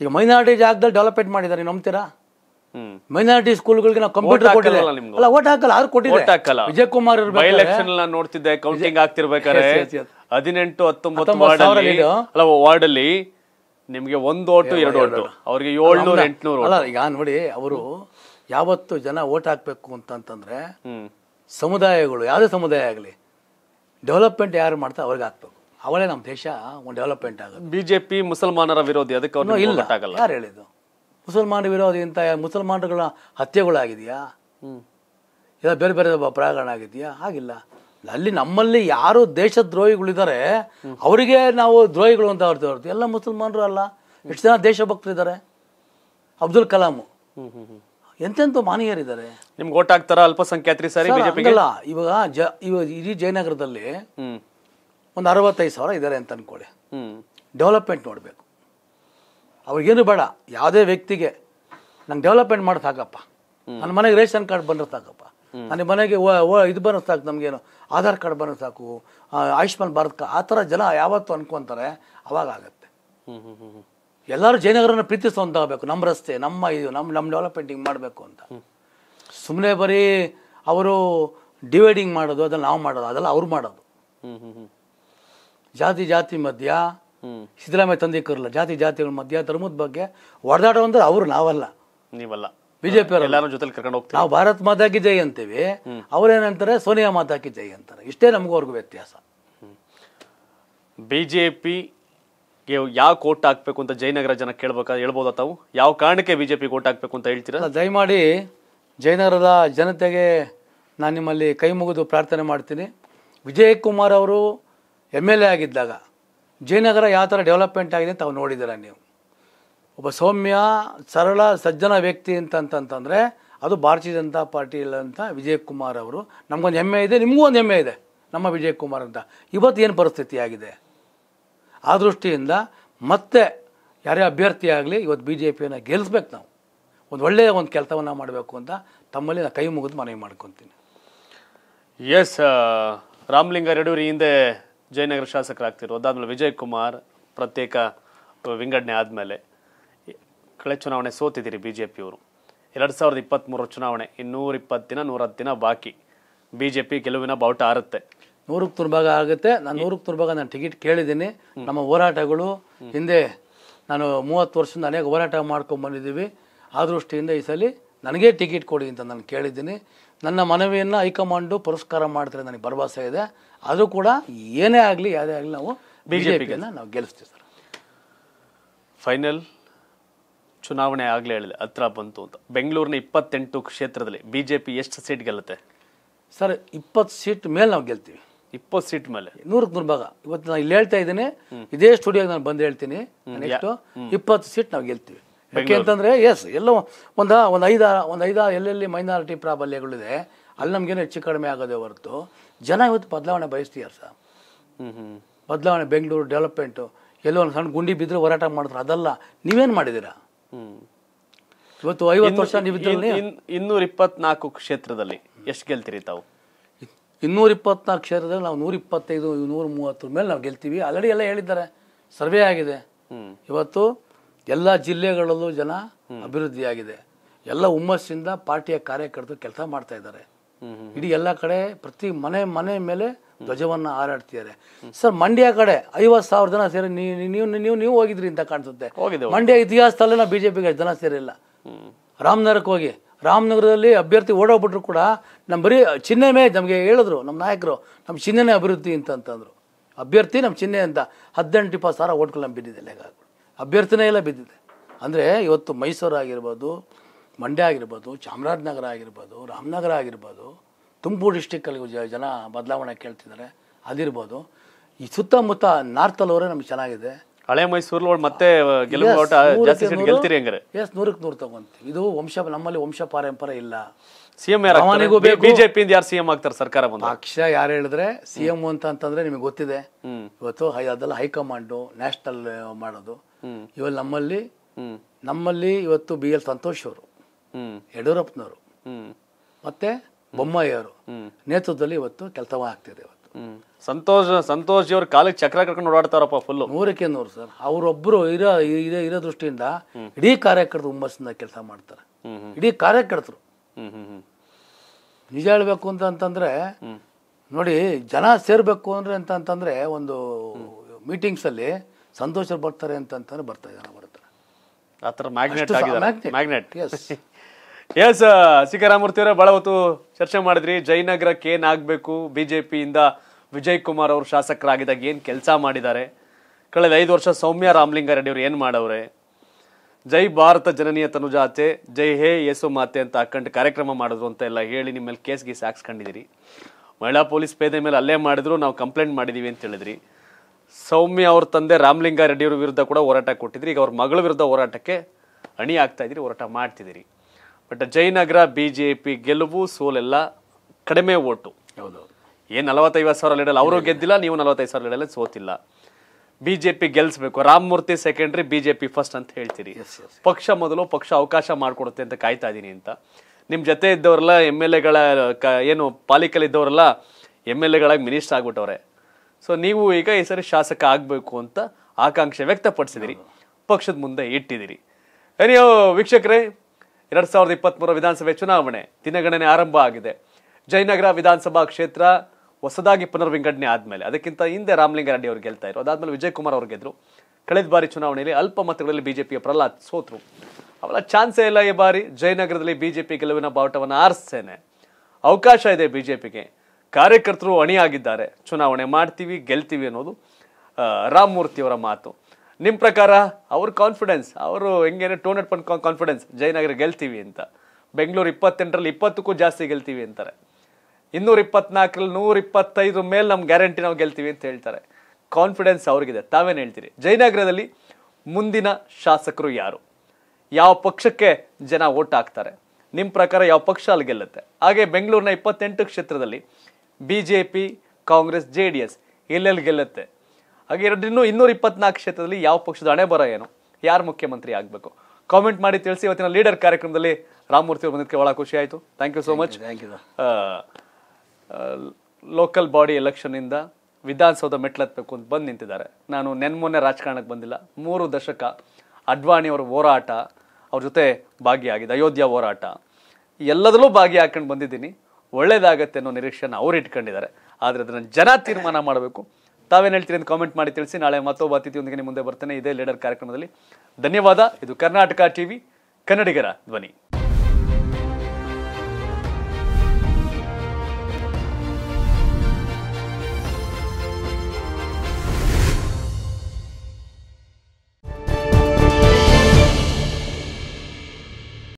ಈಗ ಮೈನಾರಿಟಿ ಜಾಗದಲ್ಲಿ ಡೆವಲಪ್ಮೆಂಟ್ ಮಾಡಿದ್ದಾರೆ ನಂಬ್ತೀರಾ ಮೈನಾರಿಟಿ ಸ್ಕೂಲ್ಗಳಿಗೆ ನಾವು ಕಂಪ್ಯೂಟರ್ ಕೊಟ್ಟಿಲ್ಲ ಅಲ್ಲ ಓಟ್ ಹಾಕಲ್ಲ ಆರು ಕೊಟ್ಟಿದ್ದಾರೆ ವಿಜಯ್ ಕುಮಾರ್ ಬೈ ಎಲೆಕ್ಷನ್ ನೋಡ್ತಿದ್ದೆ ಕೌಂಟಿಂಗ್ ಆಗ್ತಿರ್ಬೇಕಾದ್ರೆ ಹದಿನೆಂಟು ಹತ್ತೊಂಬತ್ತು ಅಲ್ಲ ವಾರ್ಡ್ ಅಲ್ಲಿ ನಿಮ್ಗೆ ಒಂದು ಓಟು ಎರಡು ಓಟು ಅವ್ರಿಗೆ ಏಳ್ನೂರ ಎಂಟ್ನೂರು ಅಲ್ಲ ಈಗ ನೋಡಿ ಅವರು ಯಾವತ್ತು ಜನ ಓಟ್ ಹಾಕಬೇಕು ಅಂತಂತಂದರೆ ಸಮುದಾಯಗಳು ಯಾವುದೇ ಸಮುದಾಯ ಆಗಲಿ ಡೆವಲಪ್ಮೆಂಟ್ ಯಾರು ಮಾಡ್ತಾ ಅವ್ರಿಗೆ ಹಾಕ್ಬೇಕು ಅವಳೇ ನಮ್ಮ ದೇಶ ಒಂದು ಡೆವಲಪ್ಮೆಂಟ್ ಆಗುತ್ತೆ ಬಿಜೆಪಿ ಮುಸಲ್ಮಾನರ ವಿರೋಧಿ ಅದಕ್ಕೆ ಇಲ್ಲ ಯಾರು ಹೇಳಿದ್ದು ಮುಸಲ್ಮಾನ ವಿರೋಧಿ ಅಂತ ಮುಸಲ್ಮಾನರುಗಳ ಹತ್ಯೆಗಳಾಗಿದೆಯಾ ಇಲ್ಲ ಬೇರೆ ಬೇರೆ ಪ್ರಾಗಣ ಆಗಿದೆಯಾ ಆಗಿಲ್ಲ ಅಲ್ಲಿ ನಮ್ಮಲ್ಲಿ ಯಾರು ದೇಶ ದ್ರೋಹಿಗಳಿದ್ದಾರೆ ಅವರಿಗೆ ನಾವು ದ್ರೋಹಿಗಳು ಅಂತ ಹೊರತು ಎಲ್ಲ ಮುಸಲ್ಮಾನರು ಅಲ್ಲ ಎಷ್ಟು ಜನ ಇದ್ದಾರೆ ಅಬ್ದುಲ್ ಕಲಾಂ ಎಂತೆಂಥ ಮಾನೀಯರಿದ್ದಾರೆ ನಿಮ್ಗೆ ಓಟ್ ಹಾಕ್ತಾರ ಅಲ್ಪಸಂಖ್ಯಾತರಿ ಸರಿ ಇಲ್ಲ ಇವಾಗ ಜ ಇವಾಗ ಇಡೀ ಜಯನಗರದಲ್ಲಿ ಒಂದು ಅರವತ್ತೈದು ಸಾವಿರ ಇದ್ದಾರೆ ಅಂತ ಅನ್ಕೊಳ್ಳಿ ಡೆವಲಪ್ಮೆಂಟ್ ನೋಡಬೇಕು ಅವ್ರಿಗೇನು ಬೇಡ ಯಾವುದೇ ವ್ಯಕ್ತಿಗೆ ನಂಗೆ ಡೆವಲಪ್ಮೆಂಟ್ ಮಾಡಿ ಸಾಕಪ್ಪ ನನ್ನ ಮನೆಗೆ ರೇಷನ್ ಕಾರ್ಡ್ ಬಂದ್ರೆ ಸಾಕಪ್ಪ ನನ್ನ ಮನೆಗೆ ಇದು ಬಂದ್ರೆ ಸಾಕು ನಮಗೇನು ಆಧಾರ್ ಕಾರ್ಡ್ ಬಂದ್ರೆ ಸಾಕು ಆಯುಷ್ಮಾನ್ ಭಾರತ್ ಆ ಥರ ಜನ ಯಾವತ್ತು ಅನ್ಕೊತಾರೆ ಅವಾಗ ಆಗುತ್ತೆ ಎಲ್ಲರೂ ಜಯನಗರನ ಪ್ರೀತಿಸುವಂತಾಗಬೇಕು ನಮ್ಮ ರಸ್ತೆ ನಮ್ಮ ಇದು ನಮ್ಮ ನಮ್ಮ ಡೆವಲಪ್ಮೆಂಟ್ ಮಾಡಬೇಕು ಅಂತ ಸುಮ್ಮನೆ ಬರೀ ಅವರು ಡಿವೈಡಿಂಗ್ ಮಾಡೋದು ಅದನ್ನು ನಾವು ಮಾಡೋದು ಅದೆಲ್ಲ ಅವ್ರು ಮಾಡೋದು ಜಾತಿ ಜಾತಿ ಮಧ್ಯ ಸಿದ್ದರಾಮಯ್ಯ ತಂದೆ ಕರಲ್ಲ ಜಾತಿ ಜಾತಿಗಳ ಮಧ್ಯ ಧರ್ಮದ ಬಗ್ಗೆ ಅಂದ್ರೆ ಅವರು ನಾವಲ್ಲ ನೀವಲ್ಲ ಬಿಜೆಪಿ ಜೊತೆಲಿ ಕರ್ಕೊಂಡು ಹೋಗ್ತೀವಿ ನಾವು ಭಾರತ್ ಮಾತಾಕಿ ಜೈ ಅಂತೀವಿ ಅವರೇನಂತಾರೆ ಸೋನಿಯಾ ಮಾತಾಕಿ ಜೈ ಅಂತಾರೆ ಇಷ್ಟೇ ನಮಗೂ ಅವ್ರಿಗೂ ವ್ಯತ್ಯಾಸ ಬಿಜೆಪಿ ಯಾವ ಕೋಟ್ ಹಾಕ್ಬೇಕು ಅಂತ ಜಯನಗರ ಜನ ಕೇಳ್ಬೇಕಾದ್ರೆ ಹೇಳ್ಬೋದಾ ತಾವು ಯಾವ ಕಾರಣಕ್ಕೆ ಬಿಜೆಪಿ ಕೋಟ್ ಹಾಕ್ಬೇಕು ಅಂತ ಹೇಳ್ತೀರಾ ದಯಮಾಡಿ ಜಯನಗರದ ಜನತೆಗೆ ನಾನು ನಿಮ್ಮಲ್ಲಿ ಕೈ ಮುಗಿದು ಪ್ರಾರ್ಥನೆ ಮಾಡ್ತೀನಿ ವಿಜಯಕುಮಾರ್ ಅವರು ಎಮ್ ಎಲ್ ಎ ಆಗಿದ್ದಾಗ ಜಯನಗರ ಯಾವ ಥರ ಡೆವಲಪ್ಮೆಂಟ್ ಆಗಿದೆ ಅಂತ ಅವ್ರು ನೋಡಿದ್ದೀರ ನೀವು ಒಬ್ಬ ಸೌಮ್ಯ ಸರಳ ಸಜ್ಜನ ವ್ಯಕ್ತಿ ಅಂತಂತಂತಂದರೆ ಅದು ಭಾರತೀಯ ಜನತಾ ಪಾರ್ಟಿಯಲ್ಲಂಥ ವಿಜಯಕುಮಾರ್ ಅವರು ನಮಗೊಂದು ಹೆಮ್ಮೆ ಇದೆ ನಿಮಗೂ ಒಂದು ಹೆಮ್ಮೆ ಇದೆ ನಮ್ಮ ವಿಜಯಕುಮಾರ್ ಅಂತ ಇವತ್ತು ಏನು ಪರಿಸ್ಥಿತಿ ಆಗಿದೆ ಆ ದೃಷ್ಟಿಯಿಂದ ಮತ್ತೆ ಯಾರೇ ಅಭ್ಯರ್ಥಿ ಆಗಲಿ ಇವತ್ತು ಬಿ ಜೆ ಪಿಯನ್ನು ಗೆಲ್ಲಿಸ್ಬೇಕು ನಾವು ಒಂದು ಒಳ್ಳೆಯ ಒಂದು ಕೆಲಸವನ್ನು ಮಾಡಬೇಕು ಅಂತ ತಮ್ಮಲ್ಲಿ ನಾನು ಕೈ ಮುಗಿದು ಮನವಿ ಮಾಡ್ಕೊತೀನಿ ಎಸ್ ರಾಮಲಿಂಗಾರೆಡೂರಿ ಹಿಂದೆ ಜಯನಗರ ಶಾಸಕರಾಗ್ತಿರೋ ಅದಾದಮೇಲೆ ವಿಜಯ್ ಕುಮಾರ್ ಪ್ರತ್ಯೇಕ ವಿಂಗಡಣೆ ಆದಮೇಲೆ ಕಳೆ ಚುನಾವಣೆ ಸೋತಿದ್ದೀರಿ ಬಿ ಜೆ ಪಿಯವರು ಎರಡು ಸಾವಿರದ ಇಪ್ಪತ್ತ್ಮೂರರ ಚುನಾವಣೆ ಇನ್ನೂರಿಪ್ಪತ್ತು ದಿನ ನೂರ ಹತ್ತು ದಿನ ಬಾಕಿ ಬಿ ಜೆ ಪಿ ಗೆಲುವಿನ ಬಾವುಟ ಆರುತ್ತೆ ನೂರಕ್ಕೆ ತುರ್ಭಾಗ ಆಗುತ್ತೆ ನಾನು ನೂರಕ್ಕೆ ತುರ್ಭಾಗ ನಾನು ಟಿಕೆಟ್ ಕೇಳಿದ್ದೀನಿ ನಮ್ಮ ಹೋರಾಟಗಳು ಹಿಂದೆ ನಾನು ಮೂವತ್ತು ವರ್ಷದಿಂದ ಅನೇಕ ಹೋರಾಟ ಮಾಡ್ಕೊಂಡು ಬಂದಿದ್ದೀವಿ ಆ ದೃಷ್ಟಿಯಿಂದ ಈ ಸಲ ನನಗೆ ಟಿಕೆಟ್ ಕೊಡಿ ಅಂತ ನಾನು ಕೇಳಿದ್ದೀನಿ ನನ್ನ ಮನವಿಯನ್ನು ಹೈಕಮಾಂಡು ಪುರಸ್ಕಾರ ಮಾಡ್ತಾರೆ ನನಗೆ ಭರವಸೆ ಇದೆ ಅದು ಕೂಡ ಏನೇ ಆಗಲಿ ಯಾವುದೇ ಆಗಲಿ ನಾವು ಬಿ ಜೆ ನಾವು ಗೆಲ್ಲಿಸ್ತೀವಿ ಸರ್ ಫೈನಲ್ ಚುನಾವಣೆ ಆಗಲೇ ಹೇಳಿದೆ ಹತ್ರ ಬಂತು ಅಂತ ಬೆಂಗಳೂರಿನ ಇಪ್ಪತ್ತೆಂಟು ಕ್ಷೇತ್ರದಲ್ಲಿ ಬಿ ಜೆ ಪಿ ಎಷ್ಟು ಸೀಟ್ ಗೆಲ್ಲುತ್ತೆ ಸರ್ ಇಪ್ಪತ್ತು ಸೀಟ್ ಮೇಲೆ ನಾವು ಗೆಲ್ತೀವಿ ಇಪ್ಪತ್ತು ಸೀಟ್ ಮೇಲೆ ನೂರಕ್ಕೆ ನೂರು ಭಾಗ ಇವತ್ತು ನಾನು ಇಲ್ಲಿ ಹೇಳ್ತಾ ಇದ್ದೀನಿ ಇದೇ ಸ್ಟುಡಿಯೋಗೆ ನಾನು ಬಂದು ಹೇಳ್ತೀನಿ ನೆಕ್ಸ್ಟು ಇಪ್ಪತ್ತು ಸೀಟ್ ನಾವು ಗೆಲ್ತೀವಿ ಯಾಕೆ ಅಂತಂದ್ರೆ ಎಸ್ ಎಲ್ಲೋ ಒಂದು ಒಂದು ಐದ ಒಂದು ಐದ ಎಲ್ಲೆಲ್ಲಿ ಮೈನಾರಿಟಿ ಪ್ರಾಬಲ್ಯಗಳಿದೆ ಅಲ್ಲಿ ನಮಗೇನು ಹೆಚ್ಚು ಕಡಿಮೆ ಆಗೋದೇ ಹೊರತು ಜನ ಇವತ್ತು ಬದಲಾವಣೆ ಬಯಸ್ತೀಯಾರ ಸರ್ ಬದಲಾವಣೆ ಬೆಂಗಳೂರು ಡೆವಲಪ್ಮೆಂಟು ಎಲ್ಲೋ ಒಂದು ಸಣ್ಣ ಗುಂಡಿ ಬಿದ್ದರೆ ಹೋರಾಟ ಮಾಡಿದ್ರು ಅದಲ್ಲ ನೀವೇನು ಮಾಡಿದ್ದೀರಾ ಇವತ್ತು ಐವತ್ತು ವರ್ಷ ನೀವು ಇನ್ನೂರ ಇಪ್ಪತ್ನಾಲ್ಕು ಕ್ಷೇತ್ರದಲ್ಲಿ ಎಷ್ಟು ಗೆಲ್ತೀರಿ ತಾವು ಇನ್ನೂರಿಪ್ಪತ್ನಾಲ್ಕು ಕ್ಷೇತ್ರದಲ್ಲಿ ನಾವು ನೂರ ಇಪ್ಪತ್ತೈದು ನೂರ ಮೂವತ್ತರ ಮೇಲೆ ನಾವು ಗೆಲ್ತೀವಿ ಆಲ್ರೆಡಿ ಎಲ್ಲ ಹೇಳಿದ್ದಾರೆ ಸರ್ವೆ ಆಗಿದೆ ಇವತ್ತು ಎಲ್ಲ ಜಿಲ್ಲೆಗಳಲ್ಲೂ ಜನ ಅಭಿವೃದ್ಧಿಯಾಗಿದೆ ಎಲ್ಲ ಹುಮ್ಮಸ್ಸಿಂದ ಪಾರ್ಟಿಯ ಕಾರ್ಯಕರ್ತರು ಕೆಲಸ ಮಾಡ್ತಾ ಇದ್ದಾರೆ ಇಡೀ ಎಲ್ಲ ಕಡೆ ಪ್ರತಿ ಮನೆ ಮನೆ ಮೇಲೆ ಧ್ವಜವನ್ನ ಹಾರಾಡ್ತಿದ್ದಾರೆ ಸರ್ ಮಂಡ್ಯ ಕಡೆ ಐವತ್ತು ಸಾವಿರ ಜನ ಸೇರಿ ನೀವು ನೀವು ನೀವು ಹೋಗಿದ್ರಿ ಅಂತ ಕಾಣಿಸುತ್ತೆ ಮಂಡ್ಯ ಇತಿಹಾಸದಲ್ಲೇ ನಾವು ಬಿಜೆಪಿಗೆ ಜನ ಸೇರಿಲ್ಲ ರಾಮನಗರಕ್ಕೆ ಹೋಗಿ ರಾಮನಗರದಲ್ಲಿ ಅಭ್ಯರ್ಥಿ ಓಡೋಗ್ಬಿಟ್ರು ಕೂಡ ನಮ್ಮ ಬರೀ ಚಿಹ್ನೆ ನಮಗೆ ಹೇಳಿದ್ರು ನಮ್ಮ ನಾಯಕರು ನಮ್ಮ ಚಿಹ್ನೆನೇ ಅಭಿವೃದ್ಧಿ ಅಂತಂದರು ಅಭ್ಯರ್ಥಿ ನಮ್ಮ ಚಿಹ್ನೆ ಅಂತ ಹದಿನೆಂಟು ಇಪ್ಪತ್ತು ಸಾವಿರ ಓಟ್ಗಳು ನಮ್ಮ ಬಿದ್ದಿದೆ ಲೆಕ್ಕ ಅಭ್ಯರ್ಥಿನೇ ಎಲ್ಲ ಬಿದ್ದಿದೆ ಅಂದರೆ ಇವತ್ತು ಮೈಸೂರು ಆಗಿರ್ಬೋದು ಮಂಡ್ಯ ಆಗಿರ್ಬೋದು ಚಾಮರಾಜನಗರ ಆಗಿರ್ಬೋದು ರಾಮನಗರ ಆಗಿರ್ಬೋದು ತುಮಕೂರು ಡಿಸ್ಟಿಕ್ಕಲ್ಲಿ ಜನ ಬದಲಾವಣೆ ಕೇಳ್ತಿದ್ದಾರೆ ಅದಿರ್ಬೋದು ಈ ಸುತ್ತಮುತ್ತ ನಾರ್ತಲ್ಲವರೇ ನಮ್ಗೆ ಚೆನ್ನಾಗಿದೆ ಹಳೆ ಮೈಸೂರ್ ಮತ್ತೆ ಗೆಲುವು ಓಟ ಜಾಸ್ತಿ ಸೀಟ್ ಗೆಲ್ತೀರಿ ಹಂಗಾರೆ ಎಸ್ ನೂರಕ್ ನೂರು ತಗೊಂತೀವಿ ಇದು ವಂಶ ನಮ್ಮಲ್ಲಿ ವಂಶ ಪಾರಂಪರ ಇಲ್ಲ ಸಿಎಂ ಯಾರು ಬಿಜೆಪಿ ಯಾರು ಸಿಎಂ ಆಗ್ತಾರೆ ಸರ್ಕಾರ ಬಂದ ಪಕ್ಷ ಯಾರು ಹೇಳಿದ್ರೆ ಸಿಎಂ ಅಂತ ಅಂತಂದ್ರೆ ನಿಮಗೆ ಗೊತ್ತಿದೆ ಇವತ್ತು ಅದೆಲ್ಲ ಹೈಕಮಾಂಡು ನ್ಯಾಷನಲ್ ಮಾಡೋದು ಇವಾಗ ನಮ್ಮಲ್ಲಿ ನಮ್ಮಲ್ಲಿ ಇವತ್ತು ಬಿ ಎಲ್ ಸಂತೋಷ್ ಅವರು ಯಡಿಯೂರಪ್ಪನವರು ಮತ್ತೆ ಬೊಮ್ಮಾಯಿ ಅವರು ನೇತೃತ್ವದಲ್ಲಿ ಇವತ್ತು ಕೆಲಸವಾಗ್ತಿದೆ ಇವತ್ತು ಸಂತೋಷ್ ಸಂತೋಷ್ ಅವ್ರ ಕಾಲಿಗೆ ಚಕ್ರ ಕರ್ಕೊಂಡು ಓಡಾಡ್ತಾರಪ್ಪ ಫುಲ್ ನೂರಕ್ಕೆ ನೂರು ಸರ್ ಅವರೊಬ್ಬರು ಇರೋ ಇರೋ ದೃಷ್ಟಿಯಿಂದ ಇಡೀ ಕಾರ್ಯಕರ್ತರು ಹುಮ್ಮಸ್ಸಿಂದ ಕೆಲಸ ಮಾಡ್ತಾರೆ ಇಡೀ ಕಾರ್ಯಕರ್ತರು ನಿಜ ಹೇಳ್ಬೇಕು ಅಂತ ಅಂತಂದ್ರೆ ನೋಡಿ ಜನ ಸೇರ್ಬೇಕು ಅಂದ್ರೆ ಅಂತ ಅಂತಂದ್ರೆ ಒಂದು ಮೀಟಿಂಗ್ಸ್ ಅಲ್ಲಿ ಸಂತೋಷ ಬರ್ತಾರೆ ಅಂತಂತಂದ್ರೆ ಬರ್ತಾರೆ ಜನ ಬರ್ತಾರೆ ಆ ಥರ magnet magnet yes yes uh, ಅವರ ಬಹಳ ಹೊತ್ತು ಚರ್ಚೆ ಮಾಡಿದ್ರಿ ಜಯನಗರಕ್ಕೆ ಏನಾಗಬೇಕು ಬಿ ಜೆ ಪಿಯಿಂದ ವಿಜಯ್ ಕುಮಾರ್ ಅವರು ಶಾಸಕರಾಗಿದ್ದಾಗ ಏನು ಕೆಲಸ ಮಾಡಿದ್ದಾರೆ ಕಳೆದ ಐದು ವರ್ಷ ಸೌಮ್ಯ ರಾಮಲಿಂಗಾರೆಡ್ಡಿ ಅವರು ಏನು ಮಾಡವ್ರೆ ಜೈ ಭಾರತ ಜನನೀಯ ತನುಜಾತೆ ಜೈ ಹೇ ಯೇಸು ಮಾತೆ ಅಂತ ಹಾಕೊಂಡು ಕಾರ್ಯಕ್ರಮ ಮಾಡಿದ್ರು ಅಂತ ಎಲ್ಲ ಹೇಳಿ ನಿಮ್ಮಲ್ಲಿ ಕೇಸ್ ಗೀಸ್ ಹಾಕ್ಸ್ಕೊಂಡಿದ್ದೀರಿ ಮಹಿಳಾ ಪೊಲೀಸ್ ಪೇದೆ ಮೇಲೆ ಅಲ್ಲೇ ಮಾಡಿದ್ರು ನಾವು ಕಂಪ್ಲೇಂಟ್ ಮಾಡಿದ್ದೀವಿ ಅಂತ ಹೇಳಿದ್ರಿ ಸೌಮ್ಯ ಅವ್ರ ತಂದೆ ರಾಮಲಿಂಗಾರೆಡ್ಡಿಯವ್ರ ವಿರುದ್ಧ ಕೂಡ ಹೋರಾಟ ಕೊಟ್ಟಿದ್ರಿ ಈಗ ಅವ್ರ ಮಗಳ ವಿರುದ್ಧ ಹೋರಾಟಕ್ಕೆ ಅಣಿ ಆಗ್ತಾ ಇದ್ದೀರಿ ಹೋರಾಟ ಮಾಡ್ತಿದ್ದೀರಿ but Jayanagar B J P ಗೆಲುವು ಸೋಲೆಲ್ಲ ಕಡಿಮೆ ಓಟು ಹೌದು ಏನು ನಲವತ್ತೈವತ್ತು ಸಾವಿರ ಲೀಡಲ್ಲಿ ಅವರು ಗೆದ್ದಿಲ್ಲ ನೀವು ನಲವತ್ತೈದು ಸಾವಿರ ಲೀಡಲ್ಲಿ ಸೋತಿಲ್ಲ ಬಿ ಜೆ ಪಿ ಗೆಲ್ಸ್ಬೇಕು Ramamurthy secondary B J P first ಅಂತ ಹೇಳ್ತೀರಿ ಪಕ್ಷ ಮೊದಲು ಪಕ್ಷ ಅವಕಾಶ ಮಾಡಿಕೊಡುತ್ತೆ ಅಂತ ಕಾಯ್ತಾ ಇದ್ದೀನಿ ಅಂತ ನಿಮ್ಮ ಜೊತೆ ಇದ್ದವರೆಲ್ಲ ಎಮ್ ಎಲ್ ಎಗಳ ಕ ಏನು ಪಾಲಿಕಲ್ಲಿದ್ದವರೆಲ್ಲ ಎಮ್ ಎಲ್ ಎಗಳಾಗಿ ಮಿನಿಸ್ಟರ್ ಆಗ್ಬಿಟ್ಟವ್ರೆ ಸೊ ನೀವು ಈಗ ಈ ಸರಿ ಶಾಸಕ ಆಗಬೇಕು ಅಂತ ಆಕಾಂಕ್ಷೆ ವ್ಯಕ್ತಪಡಿಸಿದಿರಿ ಪಕ್ಷದ ಮುಂದೆ ಇಟ್ಟಿದ್ದೀರಿ ಅನಿಯೋ ವೀಕ್ಷಕರೇ ಎರಡು ಸಾವಿರದ ಇಪ್ಪತ್ತ್ಮೂರ ವಿಧಾನಸಭೆ ಚುನಾವಣೆ ದಿನಗಣನೆ ಆರಂಭ ಆಗಿದೆ ಜಯನಗರ ವಿಧಾನಸಭಾ ಕ್ಷೇತ್ರ ಹೊಸದಾಗಿ ಪುನರ್ವಿಂಗಡಣೆ ಆದಮೇಲೆ ಅದಕ್ಕಿಂತ ಹಿಂದೆ ರಾಮಲಿಂಗಾರೆಡ್ಡಿ ಅವರು ಗೆಲ್ತಾ ಇದ್ರು ಅದಾದಮೇಲೆ ವಿಜಯ್ ಕುಮಾರ್ ಅವರು ಗೆದ್ರು ಕಳೆದ ಬಾರಿ ಚುನಾವಣೆಯಲ್ಲಿ ಅಲ್ಪ ಮತಗಳಲ್ಲಿ ಬಿಜೆಪಿಯ ಪ್ರಹ್ಲಾದ್ ಸೋತರು ಅವರ ಚಾನ್ಸೇ ಇಲ್ಲ ಈ ಬಾರಿ ಜಯನಗರದಲ್ಲಿ ಬಿಜೆಪಿ ಗೆಲುವಿನ ಬಾವುಟವನ್ನು ಆರಿಸ್ತೇನೆ ಅವಕಾಶ ಇದೆ ಬಿಜೆಪಿಗೆ ಕಾರ್ಯಕರ್ತರು ಅಣಿಯಾಗಿದ್ದಾರೆ ಚುನಾವಣೆ ಮಾಡ್ತೀವಿ ಗೆಲ್ತೀವಿ ಅನ್ನೋದು ರಾಮಮೂರ್ತಿಯವರ ಮಾತು ನಿಮ್ಮ ಪ್ರಕಾರ ಅವ್ರ ಕಾನ್ಫಿಡೆನ್ಸ್ ಅವರು ಹೆಂಗೇನೆ ಟೂ ಹಂಡ್ರೆಡ್ ಕಾನ್ಫಿಡೆನ್ಸ್ ಜಯನಗರ ಗೆಲ್ತೀವಿ ಅಂತ ಬೆಂಗಳೂರು ಇಪ್ಪತ್ತೆಂಟರಲ್ಲಿ ಇಪ್ಪತ್ತಕ್ಕೂ ಜಾಸ್ತಿ ಗೆಲ್ತೀವಿ ಅಂತಾರೆ ಇನ್ನೂರ ಇಪ್ಪತ್ನಾಲ್ಕರಲ್ಲಿ ನೂರ ಇಪ್ಪತ್ತೈದು ಮೇಲೆ ನಮ್ಮ ಗ್ಯಾರಂಟಿ ನಾವು ಗೆಲ್ತೀವಿ ಅಂತ ಹೇಳ್ತಾರೆ ಕಾನ್ಫಿಡೆನ್ಸ್ ಅವ್ರಿಗಿದೆ ತಾವೇನು ಹೇಳ್ತೀರಿ ಜಯನಗರದಲ್ಲಿ ಮುಂದಿನ ಶಾಸಕರು ಯಾರು ಯಾವ ಪಕ್ಷಕ್ಕೆ ಜನ ಓಟ್ ಹಾಕ್ತಾರೆ ನಿಮ್ಮ ಪ್ರಕಾರ ಯಾವ ಪಕ್ಷ ಅಲ್ಲಿ ಗೆಲ್ಲುತ್ತೆ ಹಾಗೆ ಬೆಂಗಳೂರಿನ ಇಪ್ಪತ್ತೆಂಟು ಕ್ಷೇತ್ರದಲ್ಲಿ B J P Congress J D S ಎಲ್ಲೆಲ್ಲಿ ಗೆಲ್ಲುತ್ತೆ ಹಾಗೆ ಇನ್ನೂ ಇನ್ನೂರ ಇಪ್ಪತ್ನಾಲ್ಕು ಕ್ಷೇತ್ರದಲ್ಲಿ ಯಾವ ಪಕ್ಷದ ಹಣೆ ಬರ ಏನು ಯಾರು ಮುಖ್ಯಮಂತ್ರಿ ಆಗಬೇಕು ಕಾಮೆಂಟ್ ಮಾಡಿ ತಿಳಿಸಿ ಇವತ್ತಿನ ಲೀಡರ್ ಕಾರ್ಯಕ್ರಮದಲ್ಲಿ ರಾಮಮೂರ್ತಿ ಅವರು ಬಂದಿದ್ದಕ್ಕೆ ಭಾಳ ಖುಷಿ ಆಯಿತು thank you so much thank you local body ಎಲೆಕ್ಷನ್ನಿಂದ ವಿಧಾನಸೌಧ ಮೆಟ್ಲತ್ಬೇಕು ಅಂತ ಬಂದು ನಿಂತಿದ್ದಾರೆ ನಾನು ನೆನ್ಮೊನ್ನೆ ರಾಜಕಾರಣಕ್ಕೆ ಬಂದಿಲ್ಲ ಮೂರು ದಶಕ ಅಡ್ವಾಣಿಯವರ ಹೋರಾಟ ಅವ್ರ ಜೊತೆ ಭಾಗಿಯಾಗಿದೆ ಅಯೋಧ್ಯೆ ಹೋರಾಟ ಎಲ್ಲದರಲ್ಲೂ ಭಾಗಿ ಹಾಕೊಂಡು ಬಂದಿದ್ದೀನಿ ಒಳ್ಳೇದಾಗತ್ತೆ ಅನ್ನೋ ನಿರೀಕ್ಷೆಯನ್ನು ಅವರು ಇಟ್ಕೊಂಡಿದ್ದಾರೆ ಆದರೆ ಅದನ್ನು ಜನ ತೀರ್ಮಾನ ಮಾಡಬೇಕು ತಾವೇನು ಹೇಳ್ತೀರಿ ಅಂತ ಕಾಮೆಂಟ್ ಮಾಡಿ ತಿಳಿಸಿ ನಾಳೆ ಮತ್ತೊಬ್ಬ ಅತಿಥಿಯೊಂದಿಗೆ ನಿಮ್ಮ ಮುಂದೆ ಬರ್ತೇನೆ ಇದೇ ಲೀಡರ್ ಕಾರ್ಯಕ್ರಮದಲ್ಲಿ ಧನ್ಯವಾದ ಇದು ಕರ್ನಾಟಕ ಟಿವಿ ಕನ್ನಡಿಗರ ಧ್ವನಿ